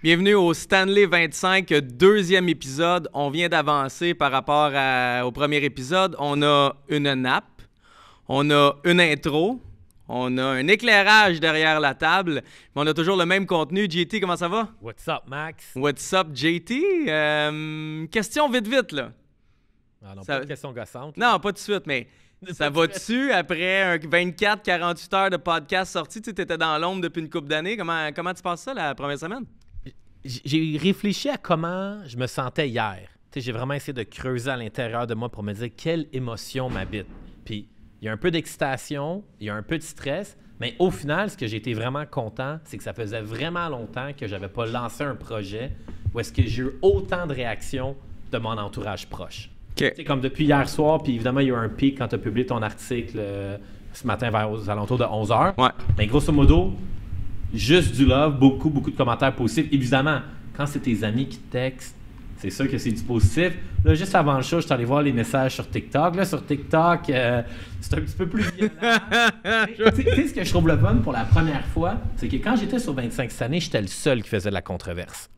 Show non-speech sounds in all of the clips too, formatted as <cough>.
Bienvenue au Stanley 25, deuxième épisode. On vient d'avancer par rapport au premier épisode. On a une nappe, on a une intro, on a un éclairage derrière la table, mais on a toujours le même contenu. JT, comment ça va? What's up, Max? What's up, JT? Euh, question vite, vite, là. Ah non, pas de question gossante. Non, pas tout de suite, mais <laughs> ça va-tu après 24-48 heures de podcast sorti? Tu étais dans l'ombre depuis une couple d'années. Comment, comment tu passes ça la première semaine? j'ai réfléchi à comment je me sentais hier. J'ai vraiment essayé de creuser à l'intérieur de moi pour me dire quelle émotion m'habite. Puis il y a un peu d'excitation, il y a un peu de stress, mais au final, ce que j'ai été vraiment content, c'est que ça faisait vraiment longtemps que j'avais pas lancé un projet où est-ce que j'ai eu autant de réactions de mon entourage proche. comme depuis hier soir, puis évidemment, il y a eu un pic quand tu as publié ton article euh, ce matin vers aux alentours de 11h. Mais grosso modo, Juste du love, beaucoup, beaucoup de commentaires positifs. Évidemment, quand c'est tes amis qui textent, c'est sûr que c'est du positif. Là, juste avant le show, je suis allé voir les messages sur TikTok. Là, sur TikTok, euh, c'est un petit peu plus violent. <laughs> tu sais ce que je trouve le fun pour la première fois? C'est que quand j'étais sur 25 années, j'étais le seul qui faisait de la controverse.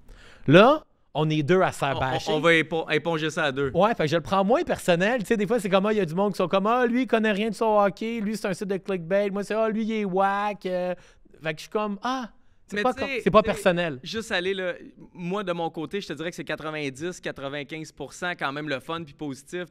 Là, on est deux à se On, va éponger ça à deux. Ouais, fait que je le prends moins personnel. Tu sais, des fois, c'est comme, ah, il y a du monde qui sont comme, ah, lui, il connaît rien de son hockey. Lui, c'est un site de clickbait. Moi, c'est, ah, lui, il est whack. Euh, fait je suis comme, ah, c'est pas, personnel. Juste aller, là, moi, de mon côté, je te dirais que c'est 90, 95 quand même le fun puis positif.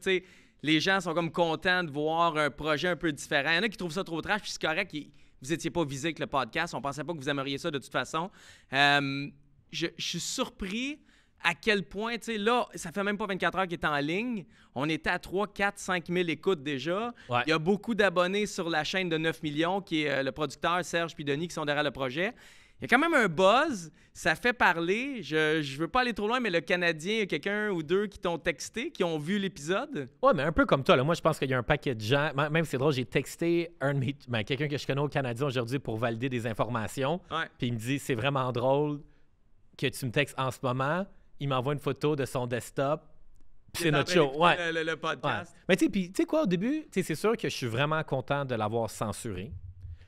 les gens sont comme contents de voir un projet un peu différent. Il y en a qui trouvent ça trop trash, puis c'est correct. Vous n'étiez pas visé avec le podcast. On pensait pas que vous aimeriez ça de toute façon. Euh, je, je, suis surpris à quel point, tu sais, là, ça fait même pas 24 heures qu'il est en ligne. On était à 3, 4, 5 000 écoutes déjà. Il y a beaucoup d'abonnés sur la chaîne de 9 millions, qui est euh, le producteur Serge puis Denis qui sont derrière le projet. Il y a quand même un buzz, ça fait parler. Je, veux pas aller trop loin, mais le Canadien, il y a quelqu'un ou deux qui t'ont texté, qui ont vu l'épisode. Ouais, mais un peu comme toi. Moi, je pense qu'il y a un paquet de gens. Même, c'est drôle, j'ai texté un ben, quelqu'un que je connais au Canadien aujourd'hui pour valider des informations. Puis il me dit c'est vraiment drôle que tu me textes en ce moment il m'envoie une photo de son desktop. C'est notre show. Ouais. Le, podcast. Mais tu sais, quoi, au début, c'est sûr que je suis vraiment content de l'avoir censuré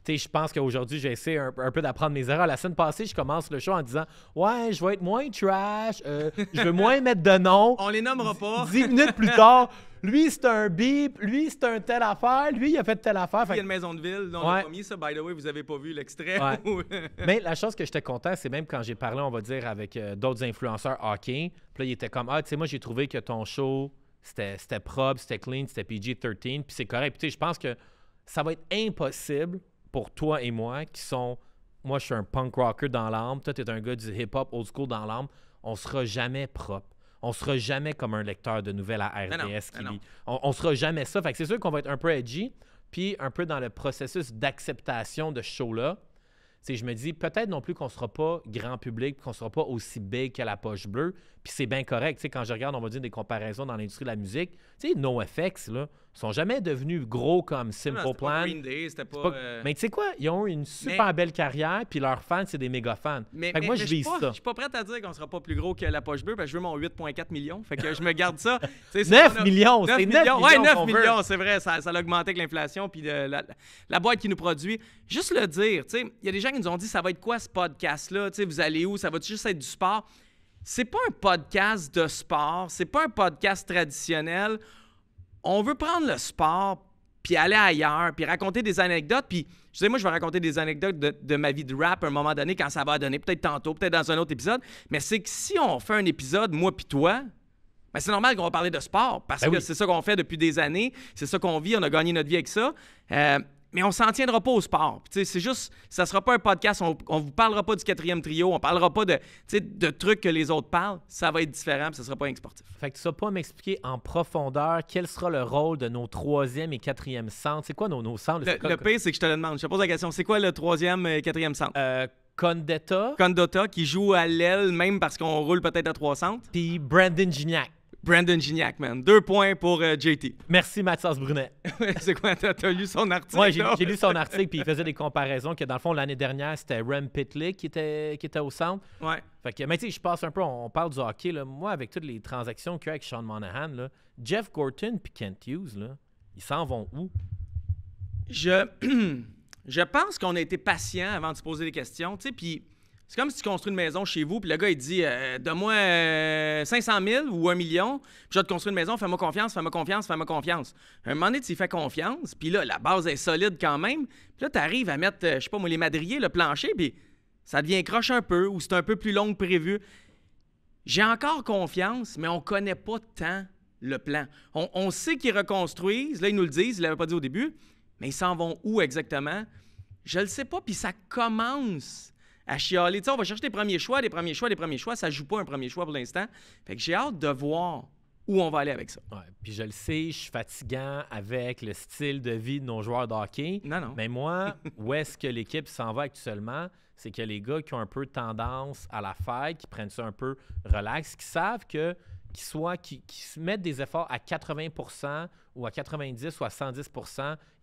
je pense qu'aujourd'hui, j'essaie un, un peu d'apprendre mes erreurs. La semaine passée, je commence le show en disant Ouais, je vais être moins trash, euh, je veux moins <laughs> mettre de noms. » On les nommera pas. Dix minutes plus tard, <laughs> lui, c'est un bip, lui, c'est un telle affaire, lui, il a fait telle affaire. Il y a une maison de ville dans le premier, ça, by the way, vous avez pas vu l'extrait. <laughs> Mais la chose que j'étais content, c'est même quand j'ai parlé, on va dire, avec euh, d'autres influenceurs hockey, puis là, il était comme Ah, tu sais, moi, j'ai trouvé que ton show, c'était propre, c'était clean, c'était PG-13, puis c'est correct. Puis tu sais, je pense que ça va être impossible pour toi et moi qui sont. Moi, je suis un punk rocker dans l'âme. Toi, tu un gars du hip-hop old school dans l'âme. On sera jamais propre. On sera jamais comme un lecteur de nouvelles à RDS. qui lit. On, sera jamais ça. Fait que c'est sûr qu'on va être un peu edgy, puis un peu dans le processus d'acceptation de ce show-là. je me dis, peut-être non plus qu'on sera pas grand public, qu'on sera pas aussi big que la poche bleue, puis c'est bien correct. Tu sais, quand je regarde, on va dire des comparaisons dans l'industrie de la musique, tu sais, NoFX, là, sont jamais devenus gros comme Simple Plan. Mais tu sais quoi? Ils ont une super belle carrière, puis leurs fans, c'est des méga fans. Mais, fait que moi, je vis ça. Je suis pas prêt à dire qu'on sera pas plus gros que la poche bleue, parce que je veux mon 8,4 millions. Fait que je me garde ça. 9 <laughs> millions! C'est 9 millions! Ouais, 9 millions, c'est vrai. Ça, ça a augmenté avec l'inflation, puis la, la, boîte qui nous produit. Juste le dire, tu sais, il y a des gens qui nous ont dit ça va être quoi ce podcast-là? Tu sais, vous allez où? Ça va juste être du sport? c'est pas un podcast de sport, c'est pas un podcast traditionnel. On veut prendre le sport puis aller ailleurs, puis raconter des anecdotes. Puis, je sais, moi, je vais raconter des anecdotes de, ma vie de rap à un moment donné, quand ça va donner, peut-être tantôt, peut-être dans un autre épisode. Mais c'est que si on fait un épisode, moi puis toi, ben, c'est normal qu'on va parler de sport, parce ben que c'est ça qu'on fait depuis des années, c'est ça qu'on vit, on a gagné notre vie avec ça. Euh, mais on s'en tiendra pas au sport. C'est juste, ça sera pas un podcast, on, ne vous parlera pas du quatrième trio, on parlera pas de, de trucs que les autres parlent. Ça va être différent, ce ça sera pas un sportif. Fait que tu ne pas m'expliquer en profondeur quel sera le rôle de nos troisième et quatrième centres. C'est quoi nos, nos centres? Le, le pire, c'est que je te le demande. Je te pose la question. C'est quoi le troisième et quatrième centre? Euh, Condetta. Condetta, qui joue à l'aile, même parce qu'on roule peut-être à trois centres. Puis Brandon Gignac. Brandon Gignac, man. Deux points pour euh, JT. Merci, Mathias Brunet. <laughs> c'est quoi, t'as, lu son article? Oui, j'ai, lu son article, puis il faisait des comparaisons que, dans le fond, l'année dernière, c'était Rem Pitlick qui était, qui était au centre. Ouais. Fait que, mais tu sais, je passe un peu, on, parle du hockey, là. Moi, avec toutes les transactions qu'il y a avec Sean Monahan, là, Jeff Gorton puis Kent Hughes, là, ils s'en vont où? Je, <clears throat> je pense qu'on a été patient avant de se poser des questions, tu sais, puis c'est comme si tu construis une maison chez vous, puis le gars, il dit euh, Donne-moi 500 euh, 000 ou 1 million, puis je vais te construire une maison, fais-moi confiance, fais-moi confiance, fais-moi confiance. Un moment donné, tu y fais confiance, puis là, la base est solide quand même, puis là, tu arrives à mettre, euh, je sais pas moi, les madriers, le plancher, puis ça devient croche un peu, ou c'est un peu plus long que prévu. J'ai encore confiance, mais on connaît pas tant le plan. On, sait qu'ils reconstruisent, là, ils nous le disent, ils l'avaient pas dit au début, mais ils s'en vont où exactement Je le sais pas, puis ça commence à chialer. Tu on va chercher des premiers choix, des premiers choix, des premiers choix. Ça joue pas un premier choix pour l'instant. Fait que j'ai hâte de voir où on va aller avec ça. puis je le sais, je suis fatigant avec le style de vie de nos joueurs de hockey. Non, non. Mais moi, <laughs> où est-ce que l'équipe s'en va actuellement? C'est que les gars qui ont un peu tendance à la fête, qui prennent ça un peu relax, qui savent que qui soit qui, mettent des efforts à 80 ou à 90 ou à 110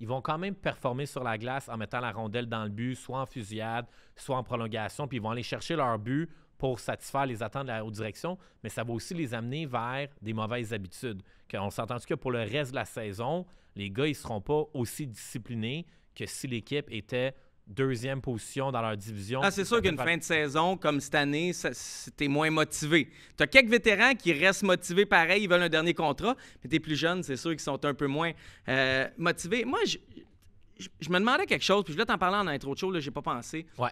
ils vont quand même performer sur la glace en mettant la rondelle dans le but, soit en fusillade, soit en prolongation, puis ils vont aller chercher leur but pour satisfaire les attentes de la haute direction, mais ça va aussi les amener vers des mauvaises habitudes. On s'entend que pour le reste de la saison, les gars, ils ne seront pas aussi disciplinés que si l'équipe était deuxième position dans leur division. Ah, c'est sûr qu'une fin de saison comme cette année, t'es moins motivé. T'as quelques vétérans qui restent motivés pareil, ils veulent un dernier contrat, mais tes plus jeune, c'est sûr qu'ils sont un peu moins euh, motivés. Moi, je, me demandais quelque chose, puis je voulais t'en parler en intro de chose, là, j'ai pas pensé. Ouais.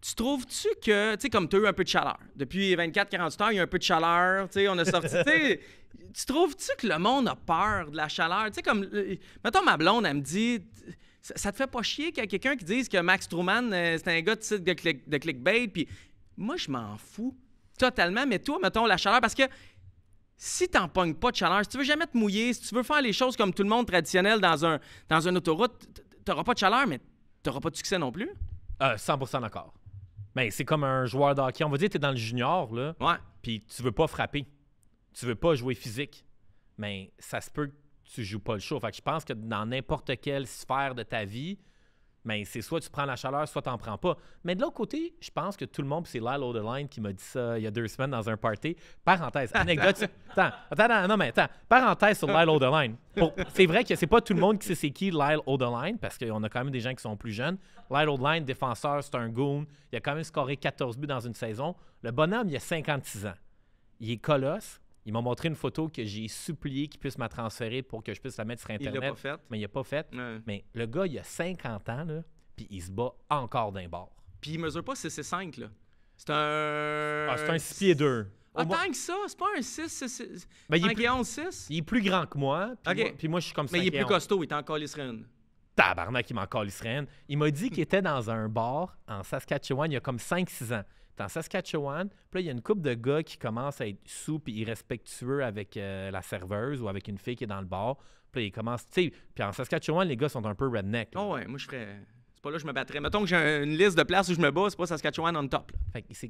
Tu trouves-tu que, tu sais, comme tu as eu un peu de chaleur, depuis 24-48 heures, il y a un peu de chaleur, tu sais, on a sorti, <laughs> tu trouves-tu que le monde a peur de la chaleur? Tu sais, comme, mettons, ma blonde, elle me dit, ça, te fait pas chier qu'il y a quelqu'un qui dise que Max Truman, euh, c'est un gars de de, clickbait, puis moi, je m'en fous totalement. Mais toi, mettons, la chaleur, parce que si t'en pognes pas de chaleur, si tu veux jamais te mouiller, si tu veux faire les choses comme tout le monde traditionnel dans, un, dans une autoroute, t'auras pas de chaleur, mais t'auras pas de succès non plus. 100% euh, d'accord. Mais ben, c'est comme un joueur d'hockey. On va dire que t'es dans le junior, là. Ouais. Puis tu veux pas frapper. Tu veux pas jouer physique. Mais ça se peut tu joues pas le show. Fait je pense que dans n'importe quelle sphère de ta vie, ben, c'est soit tu prends la chaleur, soit tu n'en prends pas. Mais de l'autre côté, je pense que tout le monde, c'est Lyle O'Deline qui m'a dit ça il y a deux semaines dans un party. Parenthèse, <laughs> anecdote. attends, attends, non, mais attends. Parenthèse sur Lyle O'Deline. c'est vrai que c'est pas tout le monde qui sait c'est qui Lyle O'Deline, parce qu'on a quand même des gens qui sont plus jeunes. Lyle O'Deline, défenseur, c'est un goon. Il a quand même scoré 14 buts dans une saison. Le bonhomme, il a 56 ans. Il est colosse. Il m'a montré une photo que j'ai supplié qu'il puisse me transférer pour que je puisse la mettre sur Internet. Il l'a pas fait. Mais il n'a pas fait. Mais le gars, il a 50 ans, là, puis il se bat encore d'un bar. Puis il mesure pas c'est 5, là. C'est un. Ah, c'est un 6 pieds 2. Ah, tant que ça, c'est pas un 6, c'est... Ben, il est plus... Il est plus grand que moi. Puis, moi, puis moi, je suis comme ça. Mais il est plus costaud, il est encore l'israëne. Tabarnak, il encore l'israëne. Il m'a dit qu'il était dans un bar en Saskatchewan il y a comme 5-6 ans en Saskatchewan. Puis là, il y a une couple de gars qui commencent à être sous et irrespectueux avec euh, la serveuse ou avec une fille qui est dans le bar. Puis là, ils commencent. Tu sais, puis en Saskatchewan, les gars sont un peu redneck. Oh ouais, moi, je ferais. C'est pas là que je me battrais. Mettons que j'ai une liste de places où je me bats, c'est pas Saskatchewan on top.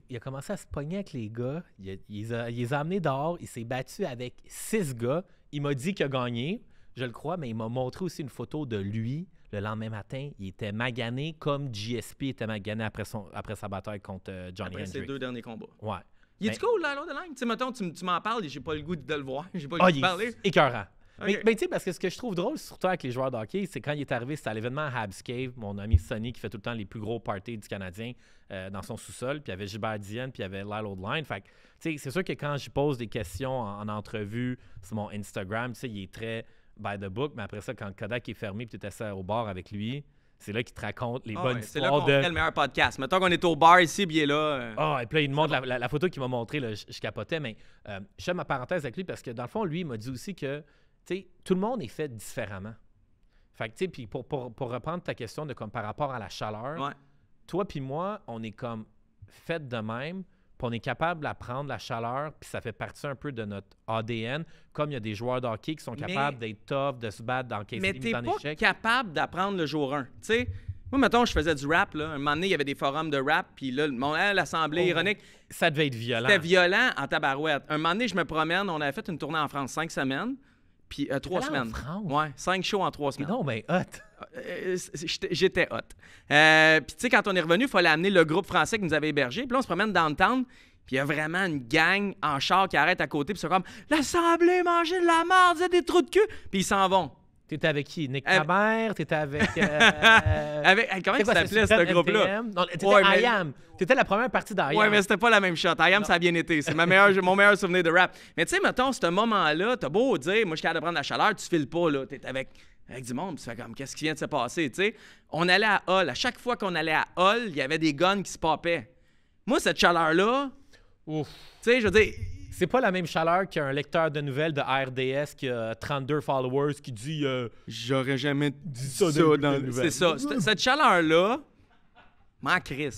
il a commencé à se pogner avec les gars. les, a, il les a amenés dehors. Il s'est battu avec six gars. Il m'a dit qu'il a gagné. Je le crois, mais il m'a montré aussi une photo de lui le lendemain matin, il était magané comme GSP était magané après, son, après sa bataille contre euh, Johnny Après ses deux derniers combats. Ouais. Il est ben cool, là, de Tu tu, m'en parles et j'ai pas le goût de le voir. J'ai pas le ah, goût de parler. écœurant. Mais, tu sais, parce que ce que je trouve drôle, surtout avec les joueurs d'Hockey, hockey, c'est quand il est arrivé, c'était à l'événement Habs Cave, mon ami Sonny qui fait tout le temps les plus gros parties du Canadien euh, dans son sous-sol, puis il y avait Gilbert Diane, puis il y avait Lyle Line. Fait tu sais, c'est sûr que quand je pose des questions en, en entrevue sur mon Instagram, tu sais, il est très by the book, mais après ça, quand Kodak est fermé puis tu étais au bar avec lui, c'est là qu'il te raconte les ah bonnes histoires. C'est là qu'on le meilleur podcast. Maintenant qu'on est au bar ici, puis il est là. Euh. Ah, et puis là, il me montre la, photo qu'il m'a montrée, je, capotais, mais euh, je fais ma parenthèse avec lui parce que dans le fond, lui, il m'a dit aussi que tout le monde est fait différemment. Fait que, tu sais, puis pour, reprendre ta question de comme par rapport à la chaleur, toi puis moi, on est comme fait de même, on est capable d'apprendre la chaleur, puis ça fait partie un peu de notre ADN, comme il y a des joueurs de qui sont capables d'être tough, de se battre dans case Mais t'es capable d'apprendre le jour 1, tu sais. Moi, mettons, je faisais du rap, là. Un moment donné, il y avait des forums de rap, puis là, l'assemblée oh, ironique... Ça devait être violent. C'était violent en tabarouette. Un moment donné, je me promène, on avait fait une tournée en France cinq semaines, puis euh, trois semaines. Ouais, cinq shows en trois semaines. Non, mais hot. Euh, euh, j'étais hot. puis tu sais, quand on est revenu, il fallait amener le groupe français qui nous avait hébergés. Puis là, on se promène dans le Puis il y a vraiment une gang en char qui arrête à côté. Puis c'est comme L'Assemblée, manger de la merde, vous des trous de cul. Puis ils s'en vont. T'étais avec qui? Nick Cabert? T'étais avec, <laughs> euh, avec. Comment ça s'appelait ce groupe-là? t'étais ouais, I T'étais la première partie d'I Ouais, mais c'était pas la même shot. I ça a bien été. C'est ma meilleure, mon meilleur souvenir de rap. Mais tu sais, mettons, ce moment-là, t'as beau dire, moi, je suis capable de prendre la chaleur, tu files pas, là. T'es avec avec du monde. Tu fais comme, qu'est-ce qui vient de se passer, tu sais? On allait à Hall. À chaque fois qu'on allait à Hall, il y avait des guns qui se papaient. Moi, cette chaleur-là, tu sais, je veux dire, c'est pas la même chaleur qu'un lecteur de nouvelles de RDS qui a 32 followers qui dit euh, J'aurais jamais dit ça, dans, les C'est ça. Cette, chaleur-là, ma Oui.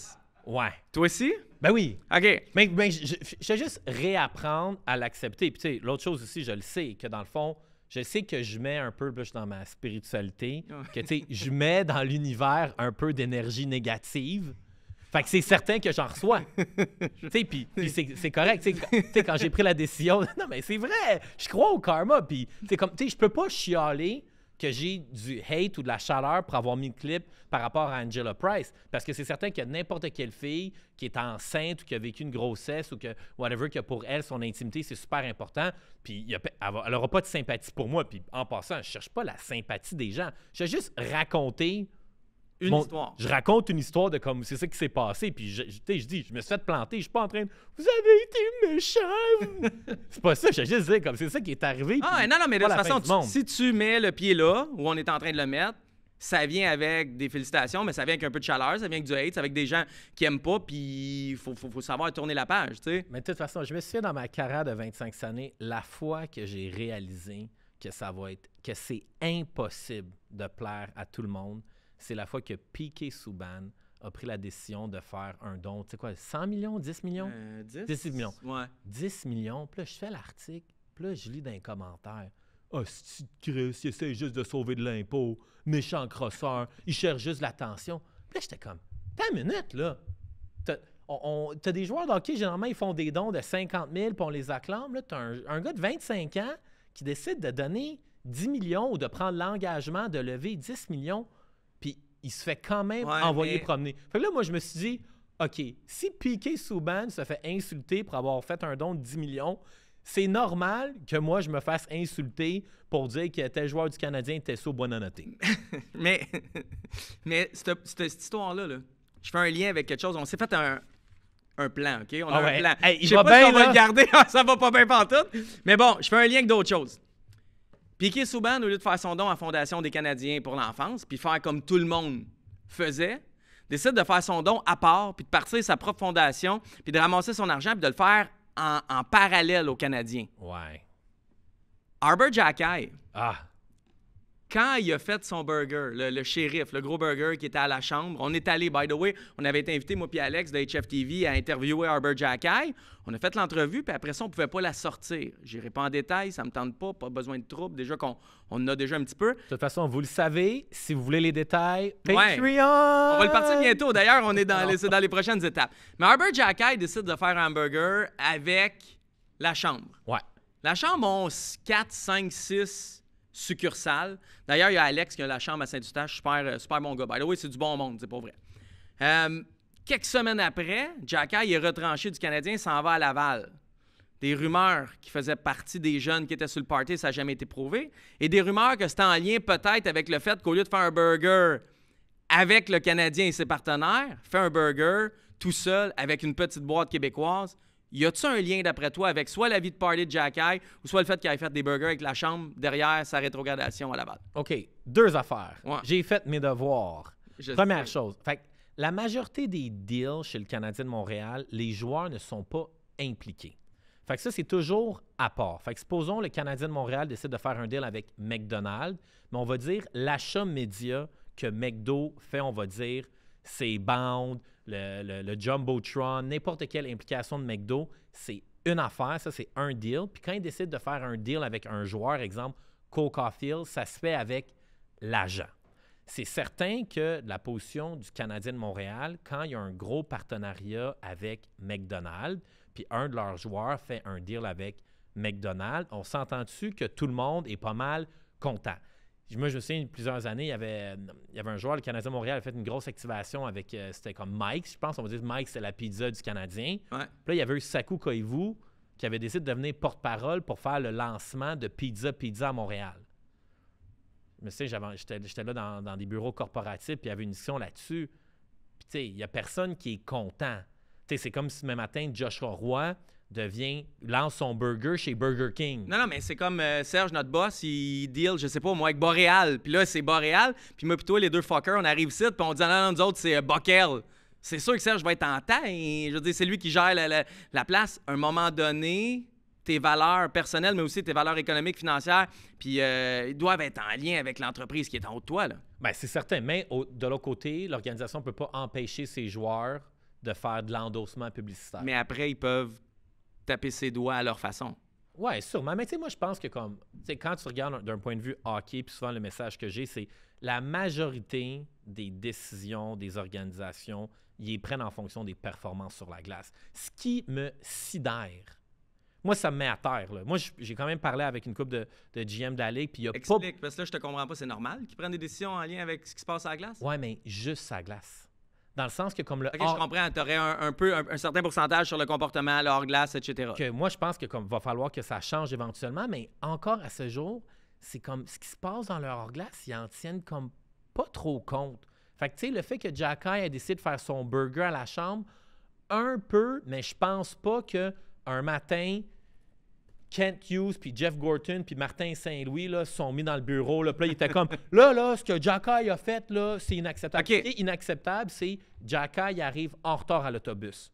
Ouais. Toi aussi? Ben oui. OK. Mais, je, vais juste réapprendre à l'accepter. Puis, tu sais, l'autre chose aussi, je le sais, que dans le fond, je sais que je mets un peu, plus dans ma spiritualité, que, tu sais, je mets dans l'univers un peu d'énergie négative c'est certain que j'en reçois. <laughs> sais, puis c'est correct. Tu sais, quand j'ai pris la décision, <laughs> non, mais c'est vrai, je crois au karma. Puis, ne comme, tu je peux pas chialer que j'ai du hate ou de la chaleur pour avoir mis le clip par rapport à Angela Price. Parce que c'est certain que n'importe quelle fille qui est enceinte ou qui a vécu une grossesse ou que, whatever, que pour elle, son intimité, c'est super important. Puis elle n'aura pas de sympathie pour moi. Puis en passant, je cherche pas la sympathie des gens. Je veux juste raconter une histoire. Je raconte une histoire de comme c'est ça qui s'est passé. Puis je, je, dis, je me suis fait planter. Je suis pas en train de. Vous avez été méchant. <laughs> c'est pas ça. Je juste dire comme c'est ça qui est arrivé. Ah non non mais de toute façon, si tu mets le pied là où on est en train de le mettre, ça vient avec des félicitations, mais ça vient avec un peu de chaleur, ça vient avec du hate, ça avec des gens qui aiment pas, puis il faut, savoir tourner la page, tu sais. Mais de toute façon, je me suis fait dans ma carrière de 25 années, la fois que j'ai réalisé que ça va être, que c'est impossible de plaire à tout le monde, c'est la fois que Piqué Souban a pris la décision de faire un don, tu sais quoi, 100 millions, 10 millions? 10, euh, millions. 10 millions. Puis là, je fais l'article, puis là, je lis dans les commentaires. Oh, ah, Chris, il essaie juste de sauver de l'impôt, méchant crosseur, il cherche juste l'attention. Puis là, j'étais comme, t'as minute, là. T'as, on, des joueurs d'hockey, généralement, ils font des dons de 50 000 puis on les acclame. Là, t'as un gars de 25 ans qui décide de donner 10 millions ou de prendre l'engagement de lever 10 millions il se fait quand même envoyer promener. Fait que là, moi, je me suis dit, OK, si Piqué Souban se fait insulter pour avoir fait un don de 10 millions, c'est normal que moi, je me fasse insulter pour dire que tel joueur du Canadien était sous noté. <laughs> mais, <laughs> mais cette, histoire-là, je fais un lien avec quelque chose. On s'est fait un, plan, OK? On a ah un plan. je sais bien, si le garder, <laughs> ça va pas bien pantoute. Mais bon, je fais un lien avec d'autres choses. Piqué Souban, au lieu de faire son don à la Fondation des Canadiens pour l'enfance, puis faire comme tout le monde faisait, décide de faire son don à part, puis de partir sa propre fondation, puis de ramasser son argent, puis de le faire en, parallèle aux Canadiens. Ouais. Arbor Jacky. Ah, quand il a fait son burger, le, shérif, le gros burger qui était à la chambre, on est allé, by the way, on avait été invité, moi et Alex de HFTV, à interviewer Arbor Jackai. On a fait l'entrevue, puis après ça, on ne pouvait pas la sortir. Je J'irai pas en détail, ça ne me tente pas, pas besoin de troubles. Déjà qu'on on a déjà un petit peu. De toute façon, vous le savez, si vous voulez les détails, Patreon! On va le partir bientôt. D'ailleurs, on est dans les, prochaines étapes. Mais Arbor Jackai décide de faire un burger avec la chambre. Ouais. La chambre, on 4, 5, 6 succursale. D'ailleurs, il y a Alex qui a la chambre à Saint-Eustache, super, euh, super bon gars. By the way, c'est du bon monde, c'est pas vrai. Euh, quelques semaines après, Jacka est retranché du Canadien, s'en va à Laval. Des rumeurs qui faisaient partie des jeunes qui étaient sur le party, ça n'a jamais été prouvé. Et des rumeurs que c'était en lien peut-être avec le fait qu'au lieu de faire un burger avec le Canadien et ses partenaires, fait un burger tout seul avec une petite boîte québécoise y a-tu un lien d'après toi avec soit la vie de party de Jack ou soit le fait qu'il ait fait des burgers avec la chambre derrière sa rétrogradation à la balle? OK, deux affaires. J'ai fait mes devoirs. Première chose, fait, la majorité des deals chez le Canadien de Montréal, les joueurs ne sont pas impliqués. Fait ça, c'est toujours à part. Fait que supposons le Canadien de Montréal décide de faire un deal avec McDonald's, mais on va dire l'achat média que McDo fait, on va dire, c'est bandes le, le, le Jumbotron, n'importe quelle implication de McDo, c'est une affaire, ça c'est un deal. Puis quand ils décident de faire un deal avec un joueur, exemple Coca-Field, ça se fait avec l'agent. C'est certain que la position du Canadien de Montréal, quand il y a un gros partenariat avec McDonald's, puis un de leurs joueurs fait un deal avec McDonald's, on s'entend dessus que tout le monde est pas mal content. Moi, je me plusieurs années, il y avait, euh, il y avait un joueur, le Canadien Montréal, a fait une grosse activation avec. Euh, c'était comme Mike, je pense. On va dire Mike, c'est la pizza du Canadien. Puis là, il y avait eu Saku Koivu qui avait décidé de devenir porte-parole pour faire le lancement de Pizza Pizza à Montréal. Mais tu sais, j'étais là dans, des bureaux corporatifs, puis il y avait une mission là-dessus. Puis tu sais, il n'y a personne qui est content. Tu sais, c'est comme si ce matin, Joshua Roy devient lance son burger chez Burger King. Non, non, mais c'est comme euh, Serge, notre boss, il deal, je sais pas, moi, avec Boréal. Puis là, c'est Boréal. Puis moi, plutôt, les deux fuckers, on arrive ici, puis on dit, non, non, nous autres, c'est euh, Bockel. C'est sûr que Serge va être en tête je veux dire, c'est lui qui gère la, place. À un moment donné, tes valeurs personnelles, mais aussi tes valeurs économiques, financières, puis euh, ils doivent être en lien avec l'entreprise qui est en haut de toi. Là. Bien, c'est certain, mais de l'autre côté, l'organisation peut pas empêcher ses joueurs de faire de l'endossement publicitaire. Mais après, ils peuvent taper ses doigts à leur façon. Ouais, sûrement. Mais tu sais, moi, je pense que comme, quand tu regardes d'un point de vue hockey, puis souvent le message que j'ai, c'est la majorité des décisions des organisations, ils prennent en fonction des performances sur la glace. Ce qui me sidère. Moi, ça me met à terre. Moi, j'ai quand même parlé avec une coupe de, de, GM de la Ligue, puis il y a Explique, parce que là, je te comprends pas, c'est normal qu'ils prennent des décisions en lien avec ce qui se passe à la glace? Ouais, mais juste à la glace. Dans le sens que comme le. Ok, je comprends. Tu aurais un, peu un, certain pourcentage sur le comportement, à hors-glace, etc. Que moi, je pense que comme va falloir que ça change éventuellement, mais encore à ce jour, c'est comme ce qui se passe dans le hors-glace, ils en tiennent comme pas trop compte. Fait que, tu sais, le fait que Jacky a décidé de faire son burger à la chambre, un peu, mais je pense pas que un matin, Kent Hughes, puis Jeff Gorton, puis Martin Saint-Louis là, sont mis dans le bureau. Là, puis il était comme <laughs> Là, là, ce que Jacky a fait, là, c'est inacceptable. Ce qui est inacceptable, c'est Jacky arrive en retard à l'autobus.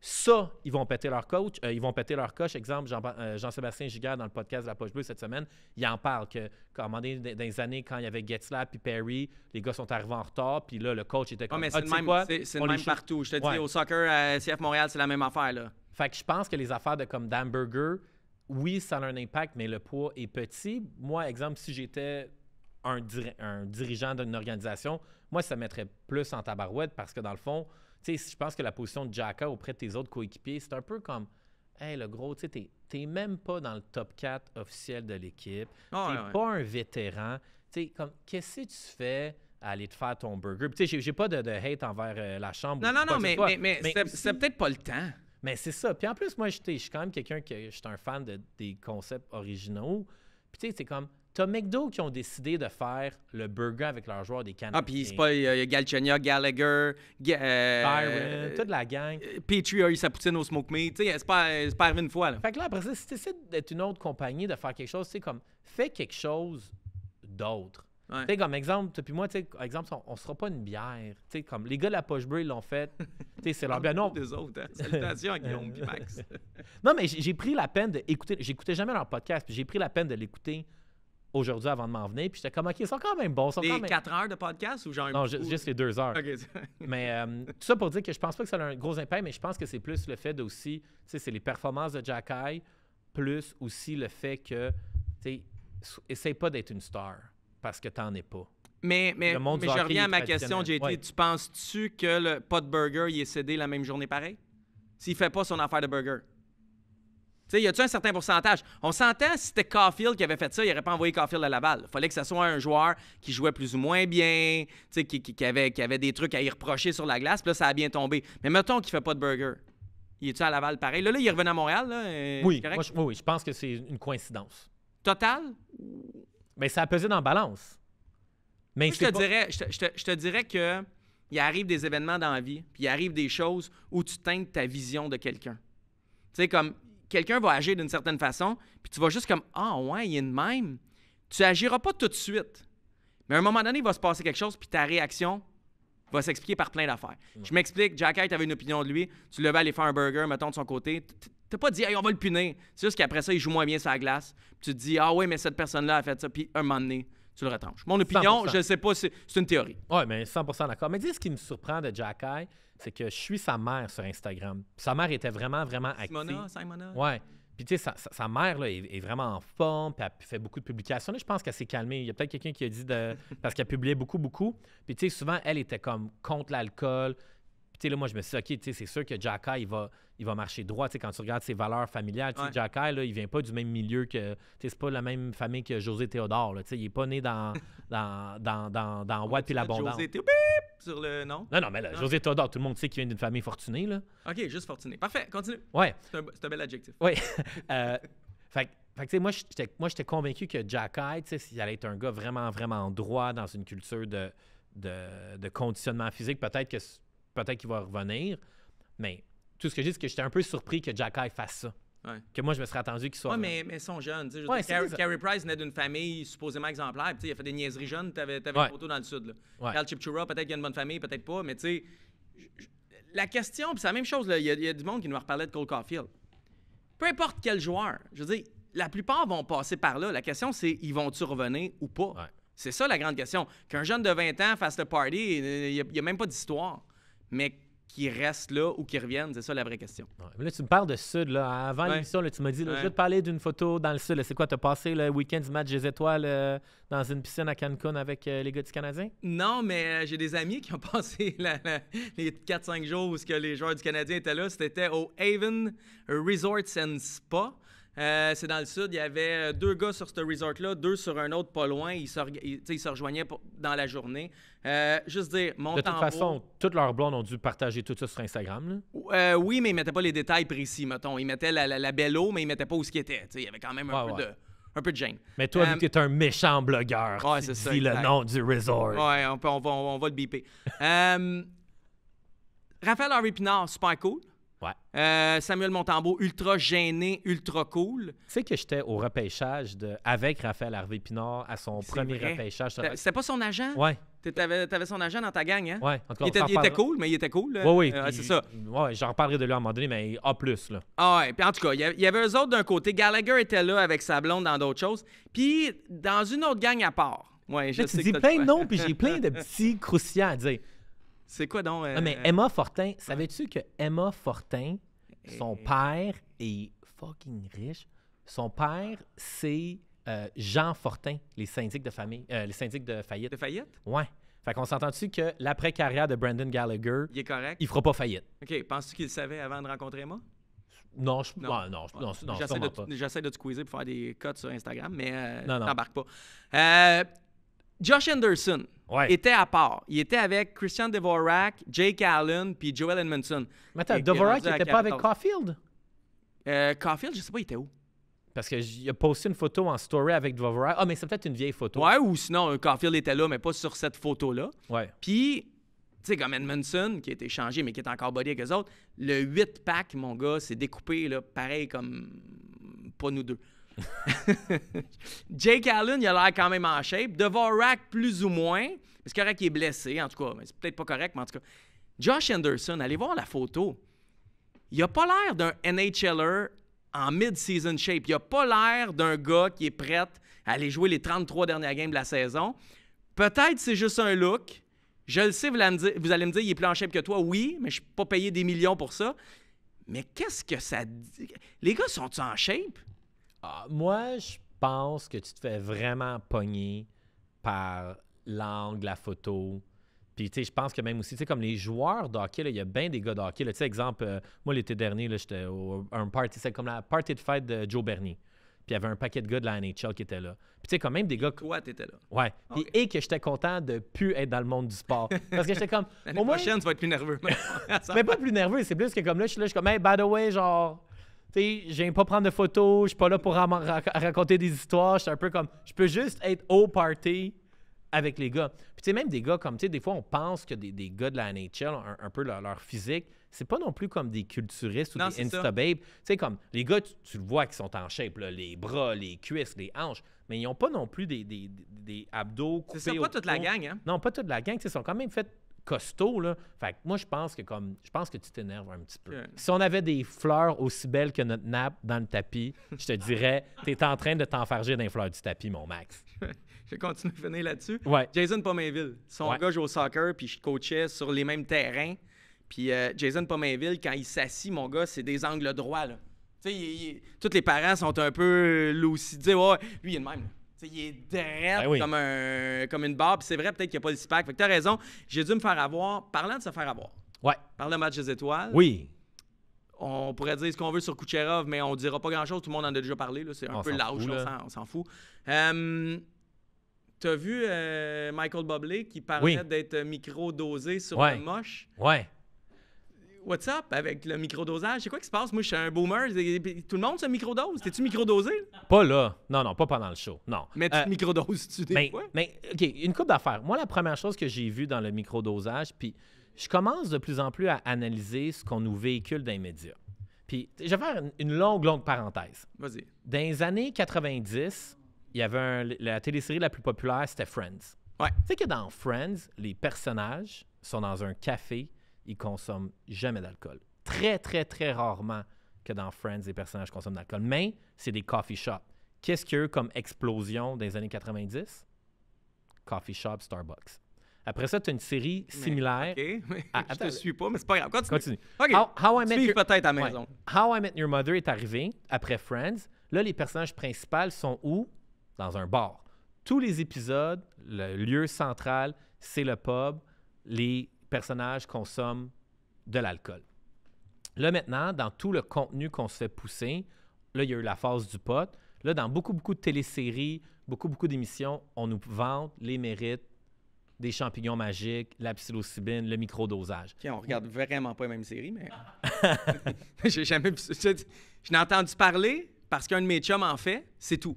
Ça, ils vont péter leur coach, euh, ils vont péter leur coche. Exemple, Jean, euh, sébastien Giguère, dans le podcast de la Poche Bleue cette semaine, il en parle que, comme dans les années, quand il y avait Getzlaff puis Perry, les gars sont arrivés en retard, puis là, le coach était comme. c'est le même, partout. Je te dis, au soccer, à CF Montréal, c'est la même affaire, là. Fait que je pense que les affaires de comme Damberger, oui, ça a un impact, mais le poids est petit. Moi, exemple, si j'étais un, dirigeant d'une organisation, moi, ça mettrait plus en tabarouette parce que dans le fond, tu sais, je pense que la position de Jacka auprès de tes autres coéquipiers, c'est un peu comme. Hey, le gros, tu sais, t'es même pas dans le top 4 officiel de l'équipe. Tu ah, t'es pas un vétéran. Tu comme, qu'est-ce que tu fais? à aller te faire ton burger. Tu sais, j'ai pas de, hate envers euh, la chambre. Non, non, non, mais, mais, mais, mais c'est peut-être pas le temps. Mais c'est ça. Puis en plus, moi, je suis quand même quelqu'un qui je un fan des concepts originaux. Puis tu sais, c'est comme. T'as McDo qui ont décidé de faire le burger avec leurs joueurs des Canadiens. Ah, puis c'est pas. Il y a Galchenia, Gallagher, Ga euh, toute la gang. Petrie a eu sa poutine au Smoke Meat. Tu sais, c'est pas, pas arrivé une fois. Là. Fait que là, après ça, si essaies d'être une autre compagnie, de faire quelque chose, c'est comme. Fais quelque chose d'autre. Tu sais, comme exemple, puis moi, tu sais, exemple, on, ne sera pas une bière. Tu sais, comme les gars de la Poche bleue l'ont fait. <laughs> Tu sais, c'est leur bière. Non. Des autres, hein. Salutations à Guillaume <laughs> non, mais j'ai pris la peine d'écouter. J'écoutais jamais leur podcast, puis j'ai pris la peine de l'écouter aujourd'hui avant de m'en venir. Puis j'étais comme, OK, ils sont quand même bons. Sont quand 4 heures de podcast ou genre. Non, juste les 2 heures. mais euh, tout ça pour dire que je pense pas que ça a un gros impact, mais je pense que c'est plus le fait aussi, tu sais, c'est les performances de Jack plus aussi le fait que, tu sais, pas d'être une star parce que t'en es pas. Mais, mais, je reviens à ma question, JT. Tu penses-tu que le pot de burger, il est cédé la même journée pareil? S'il fait pas son affaire de burger? Tu sais, y a-tu un certain pourcentage? On s'entend, si c'était Caulfield qui avait fait ça, il n'aurait pas envoyé Caulfield à Laval. Il fallait que ce soit un joueur qui jouait plus ou moins bien, qui, qui, avait, des trucs à y reprocher sur la glace, là, ça a bien tombé. Mais mettons qu'il fait pas de burger. Il est-tu à Laval pareil? Là, là, il revenait à Montréal, là, oui, je, oui, je pense que c'est une coïncidence. Totale? Mais ben, ça a pesé dans la balance. Mais je, te dirais, je, te, dirais que il arrive des événements dans la vie, puis il arrive des choses où tu teintes ta vision de quelqu'un. Tu sais, comme quelqu'un va agir d'une certaine façon, puis tu vas juste comme Ah, ouais, il est de même. Tu agiras pas tout de suite. Mais à un moment donné, il va se passer quelque chose, puis ta réaction va s'expliquer par plein d'affaires. Je m'explique, Jack tu avait une opinion de lui, tu le vas aller faire un burger, mettons, de son côté, t'as pas dit, on va le punir. C'est juste qu'après ça, il joue moins bien sa glace. tu te dis, ah oui, mais cette personne-là a fait ça, puis un moment donné, tu le retranches. Mon opinion, je ne sais pas, c'est une théorie. Oui, mais 100% d'accord. Mais dis ce qui me surprend de Jack Eye, c'est que je suis sa mère sur Instagram. Sa mère était vraiment, vraiment active. Simona, Simona. Ouais. Puis, tu sais, sa, mère là, est, vraiment en forme, puis elle fait beaucoup de publications. je pense qu'elle s'est calmée. Il y a peut-être quelqu'un qui a dit de. Parce qu'elle publiait beaucoup, beaucoup. Puis, tu sais, souvent, elle était comme contre l'alcool tu sais, là, moi, je me suis dit, OK, tu sais, c'est sûr que Jack il va, il va marcher droit. Tu sais, quand tu regardes ses valeurs familiales, tu sais, ouais. Jacky, là, il vient pas du même milieu que. Tu sais, c'est pas la même famille que José Théodore, là. Tu sais, il est pas né dans, <laughs> dans, dans, dans, dans Watt l'abondance. José Théodore, sur le nom. Non, non, mais là, José Théodore, tout le monde sait qu'il vient d'une famille fortunée, là. OK, juste fortunée. Parfait, continue. Ouais. C'est un, un, bel adjectif. Oui. fait <laughs> euh, fait que, moi, j'étais, moi, j'étais convaincu que Jack Hyde, il allait être un gars vraiment, vraiment droit dans une culture de, de, de conditionnement physique. Peut-être que peut-être qu'il va revenir. Mais tout ce que je dis, c'est que j'étais un peu surpris que Jack fasse ça. Que moi, je me serais attendu qu'il soit. mais, mais ils sont jeunes. Carrie Price naît d'une famille supposément exemplaire. Il a fait des niaiseries jeunes. Tu avais, une photo dans le Sud. Là. Carl Chipchura, peut-être qu'il a une bonne famille, peut-être pas. Mais tu sais, la question, c'est la même chose. Il y, a du monde qui nous a reparlé de Cole Caulfield. Peu importe quel joueur, je veux dire, la plupart vont passer par là. La question, c'est ils vont-tu revenir ou pas? C'est ça la grande question. Qu'un jeune de 20 ans fasse le party, il n'y a, même pas d'histoire mais qui restent là ou qui reviennent? C'est ça la vraie question. là, tu me parles de Sud. Avant l'émission, tu m'as dit je vais te parler d'une photo dans le Sud. C'est quoi? Tu as passé le week-end du match des étoiles euh, dans une piscine à Cancun avec euh, les gars du Canadien? Non, mais euh, j'ai des amis qui ont <laughs> passé les 4-5 jours où que les joueurs du Canadien étaient là. C'était au Haven Resorts and Spa. c'est dans le sud. Il y avait deux gars sur ce resort-là, deux sur un autre pas loin. Ils se, rejoignaient dans la journée. Euh, juste dire, De toute façon, toutes leurs blondes ont dû partager tout ça sur Instagram. Euh, oui, mais ils mettaient pas les détails précis, mettons. Ils mettaient la, belle eau, mais ils mettaient pas où ce qui était. il y avait quand même un, peu, De, un peu de gêne. Mais toi, tu es euh, un méchant blogueur, ouais, tu le nom du resort. Ouais, on, va, le biper. <laughs> Raphaël Harvey Pinard, super cool. Ouais. Samuel Montambeau, ultra gêné, ultra cool. Tu sais que j'étais au repêchage de, avec Raphaël Harvey Pinard à son premier repêchage. Ben, c'était pas son agent? Ouais. T'avais, avais son agent dans ta gang, hein? Ouais, encore, il, était, il était, cool, mais il était cool. Oui, oui. Euh, c'est ça. Ouais, j'en reparlerai de lui à un moment donné, mais A. Là. Ah ouais. Puis en tout cas, il y avait eux autres d'un côté. Gallagher était là avec sa blonde dans d'autres choses. Puis dans une autre gang à part. Ouais, je sais tu dis plein de noms, puis j'ai plein de petits <laughs> croustillants à dire. C'est quoi donc? Non, euh, ah, mais Emma Fortin, savais-tu que Emma Fortin, son père est fucking riche? Son père, c'est euh, Jean Fortin, les syndics de famille, euh, les syndics de faillite. De faillite? Ouais. Fait qu'on s'entend-tu que l'après-carrière de Brandon Gallagher, il est correct? Il fera pas faillite. OK. Penses-tu qu'il le savait avant de rencontrer moi? Non, je, non. non, non, j'essaie, de, pas. j'essaie de te quizer pour faire des cuts sur Instagram, mais euh, t'embarques pas. Josh Anderson était à part. Il était avec Christian Devorak, Jake Allen, puis Joel Edmondson. Mais attends, Devorak n'était pas avec Caulfield? Caulfield, je sais pas, il était où? Parce qu'il a posté une photo en story avec Dvorak. Ah, mais c'est peut-être une vieille photo. Ouais, ou sinon, euh, Caulfield était là, mais pas sur cette photo-là. Ouais. Puis, tu sais, comme Edmondson, qui a été changé, mais qui est encore body avec eux autres, le 8-pack, mon gars, c'est découpé, là, pareil comme. Pas nous deux. <laughs> Jake Allen, il a l'air quand même en shape. Dvorak, plus ou moins. C'est correct qu'il est blessé, en tout cas. C'est peut-être pas correct, mais en tout cas. Josh Anderson, allez voir la photo. Il a pas l'air d'un NHLer en mid-season shape. Il a pas l'air d'un gars qui est prêt à aller jouer les 33 dernières games de la saison. Peut-être c'est juste un look. Je le sais, vous allez me dire, il est plus en shape que toi. Oui, mais je ne suis pas payé des millions pour ça. Mais qu'est-ce que ça dit? Les gars sont-ils en shape? Ah, moi, je pense que tu te fais vraiment pogner par l'angle, la photo, puis, tu sais, je pense que même aussi, tu sais, comme les joueurs d'hockey, il y a bien des gars d'hockey. Tu sais, exemple, euh, moi, l'été dernier, j'étais à un party, c'est comme la party de fête de Joe Bernie Puis, il y avait un paquet de gars de la NHL qui étaient là. Puis, tu sais, quand même des gars. tu t'étais là. Ouais. Puis, et que j'étais content de plus être dans le monde du sport. Parce que j'étais comme. <laughs> L'année au moins... prochaine, tu vas être plus nerveux. <laughs> mais pas plus nerveux, c'est plus que comme là, je suis là, je suis comme, hey, by the way, genre, tu sais, j'aime pas prendre de photos, je suis pas là pour raconter des histoires. Je suis un peu comme, je peux juste être au party avec les gars. Puis tu sais, même des gars comme, tu sais, des fois, on pense que des, des gars de la NHL ont un, peu leur, physique. C'est pas non plus comme des culturistes ou des insta-babes. Tu sais, comme, les gars, tu, le vois qui sont en shape, les bras, les cuisses, les hanches, mais ils ont pas non plus des, des, des abdos coupés C'est pas toute la gang, hein? Non, pas toute la gang. Ils sont quand même fait costauds, là. Fait que moi, je pense que comme, je pense que tu t'énerves un petit peu. Si on avait des fleurs aussi belles que notre nappe dans le tapis, je te dirais, tu es en train de t'enfarger d'un fleur du tapis, mon Max. <laughs> je continuer à finir là-dessus. Jason Pomainville, son gars joue au soccer, puis je coachais sur les mêmes terrains. Puis euh, Jason Pomainville, quand il s'assit, mon gars, c'est des angles droits, là. tous les parents sont un peu lucides. Ouais, lui, il est le même, il est direct ben comme, une barre. c'est vrai, peut-être qu'il n'y a pas de six Tu Fait raison. J'ai dû me faire avoir. Parlant de se faire avoir. Ouais. Parlant de match des étoiles. Oui. On pourrait dire ce qu'on veut sur Kucherov, mais on ne dira pas grand-chose. Tout le monde en a déjà parlé. C'est un peu lâche. on s'en fout. Euh, tu as vu euh, Michael Bublé qui parlait d'être micro-dosé sur un le moche? Ouais. What's up avec le microdosage? C'est quoi qui se passe? Moi, je suis un boomer. Tout le monde se microdose. T'es-tu microdosé? Pas là. Non, non, pas pendant le show. Non. Mais tu euh, te microdoses, tu des mais, Mais, OK, une coupe d'affaires. Moi, la première chose que j'ai vue dans le microdosage, puis je commence de plus en plus à analyser ce qu'on nous véhicule dans les médias. Puis, je vais faire une longue, longue parenthèse. Vas-y. Dans les années 90, il y avait la télésérie la plus populaire, c'était Friends. Ouais. Tu sais que dans Friends, les personnages sont dans un café, ils consomment jamais d'alcool. Très, très, très rarement que dans Friends, les personnages consomment d'alcool. Mais c'est des coffee shops. Qu'est-ce qu'il y a comme explosion dans les années 90? Coffee shop, Starbucks. Après ça, tu as une série similaire. OK, <laughs> ah, je te suis pas, mais c'est pas grave. Continue. OK. How, peut-être à maison. How I Met Your Mother est arrivé après Friends. Là, les personnages principaux sont où? dans un bar. Tous les épisodes, le lieu central, c'est le pub. Les personnages consomment de l'alcool. Là, maintenant, dans tout le contenu qu'on se fait pousser, là, il y a eu la phase du pote. Là, dans beaucoup, beaucoup de téléséries, beaucoup, beaucoup d'émissions, on nous vante les mérites des champignons magiques, la psilocybine, le microdosage. Okay, on regarde mm. vraiment pas les mêmes séries, mais. <laughs> J'ai jamais. Je, je n'ai entendu parler, parce qu'un de mes chums en fait, c'est tout.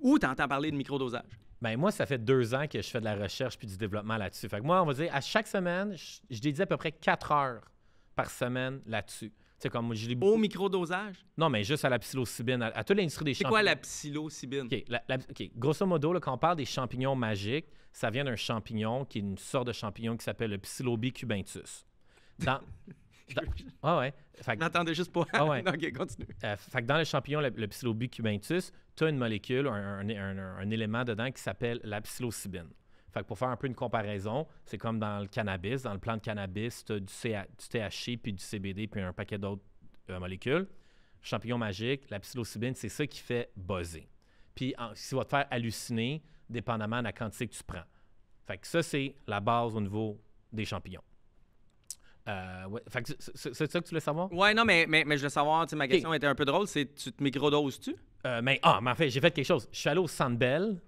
où tu entends parler de microdosage. Ben moi, ça fait deux ans que je fais de la recherche puis du développement là-dessus. Fait que moi, on va dire, à chaque semaine, je, dédie à peu près quatre heures par semaine là-dessus. C'est comme je Au microdosage? Non, mais juste à la psilocybine, à, toute l'industrie des champignons. C'est quoi la psilocybine? OK. Grosso modo, quand on parle des champignons magiques, ça vient d'un champignon qui est une sorte de champignon qui s'appelle le psilobicubentus. Dans, <laughs> Ah ouais. Fait que... juste pas. <laughs> continue. Euh, dans le champignon, le, le tu as une molécule, un, élément dedans qui s'appelle la psilocybine. Fait que pour faire un peu une comparaison, c'est comme dans le cannabis. Dans le plan de cannabis, tu as du, THC, puis du CBD, puis un paquet d'autres euh, molécules. Champignon magique, la psilocybine, c'est ça qui fait buzzer. Puis si ça va te faire halluciner, dépendamment de la quantité que tu prends. Fait que ça, c'est la base au niveau des champignons. Euh, fait c'est ça que tu voulais savoir? Ouais, non, mais, mais, je veux savoir, ma question était un peu drôle, c'est tu te microdoses-tu? Euh, mais ah, mais en fait, j'ai fait quelque chose. Je suis allé au Sandbell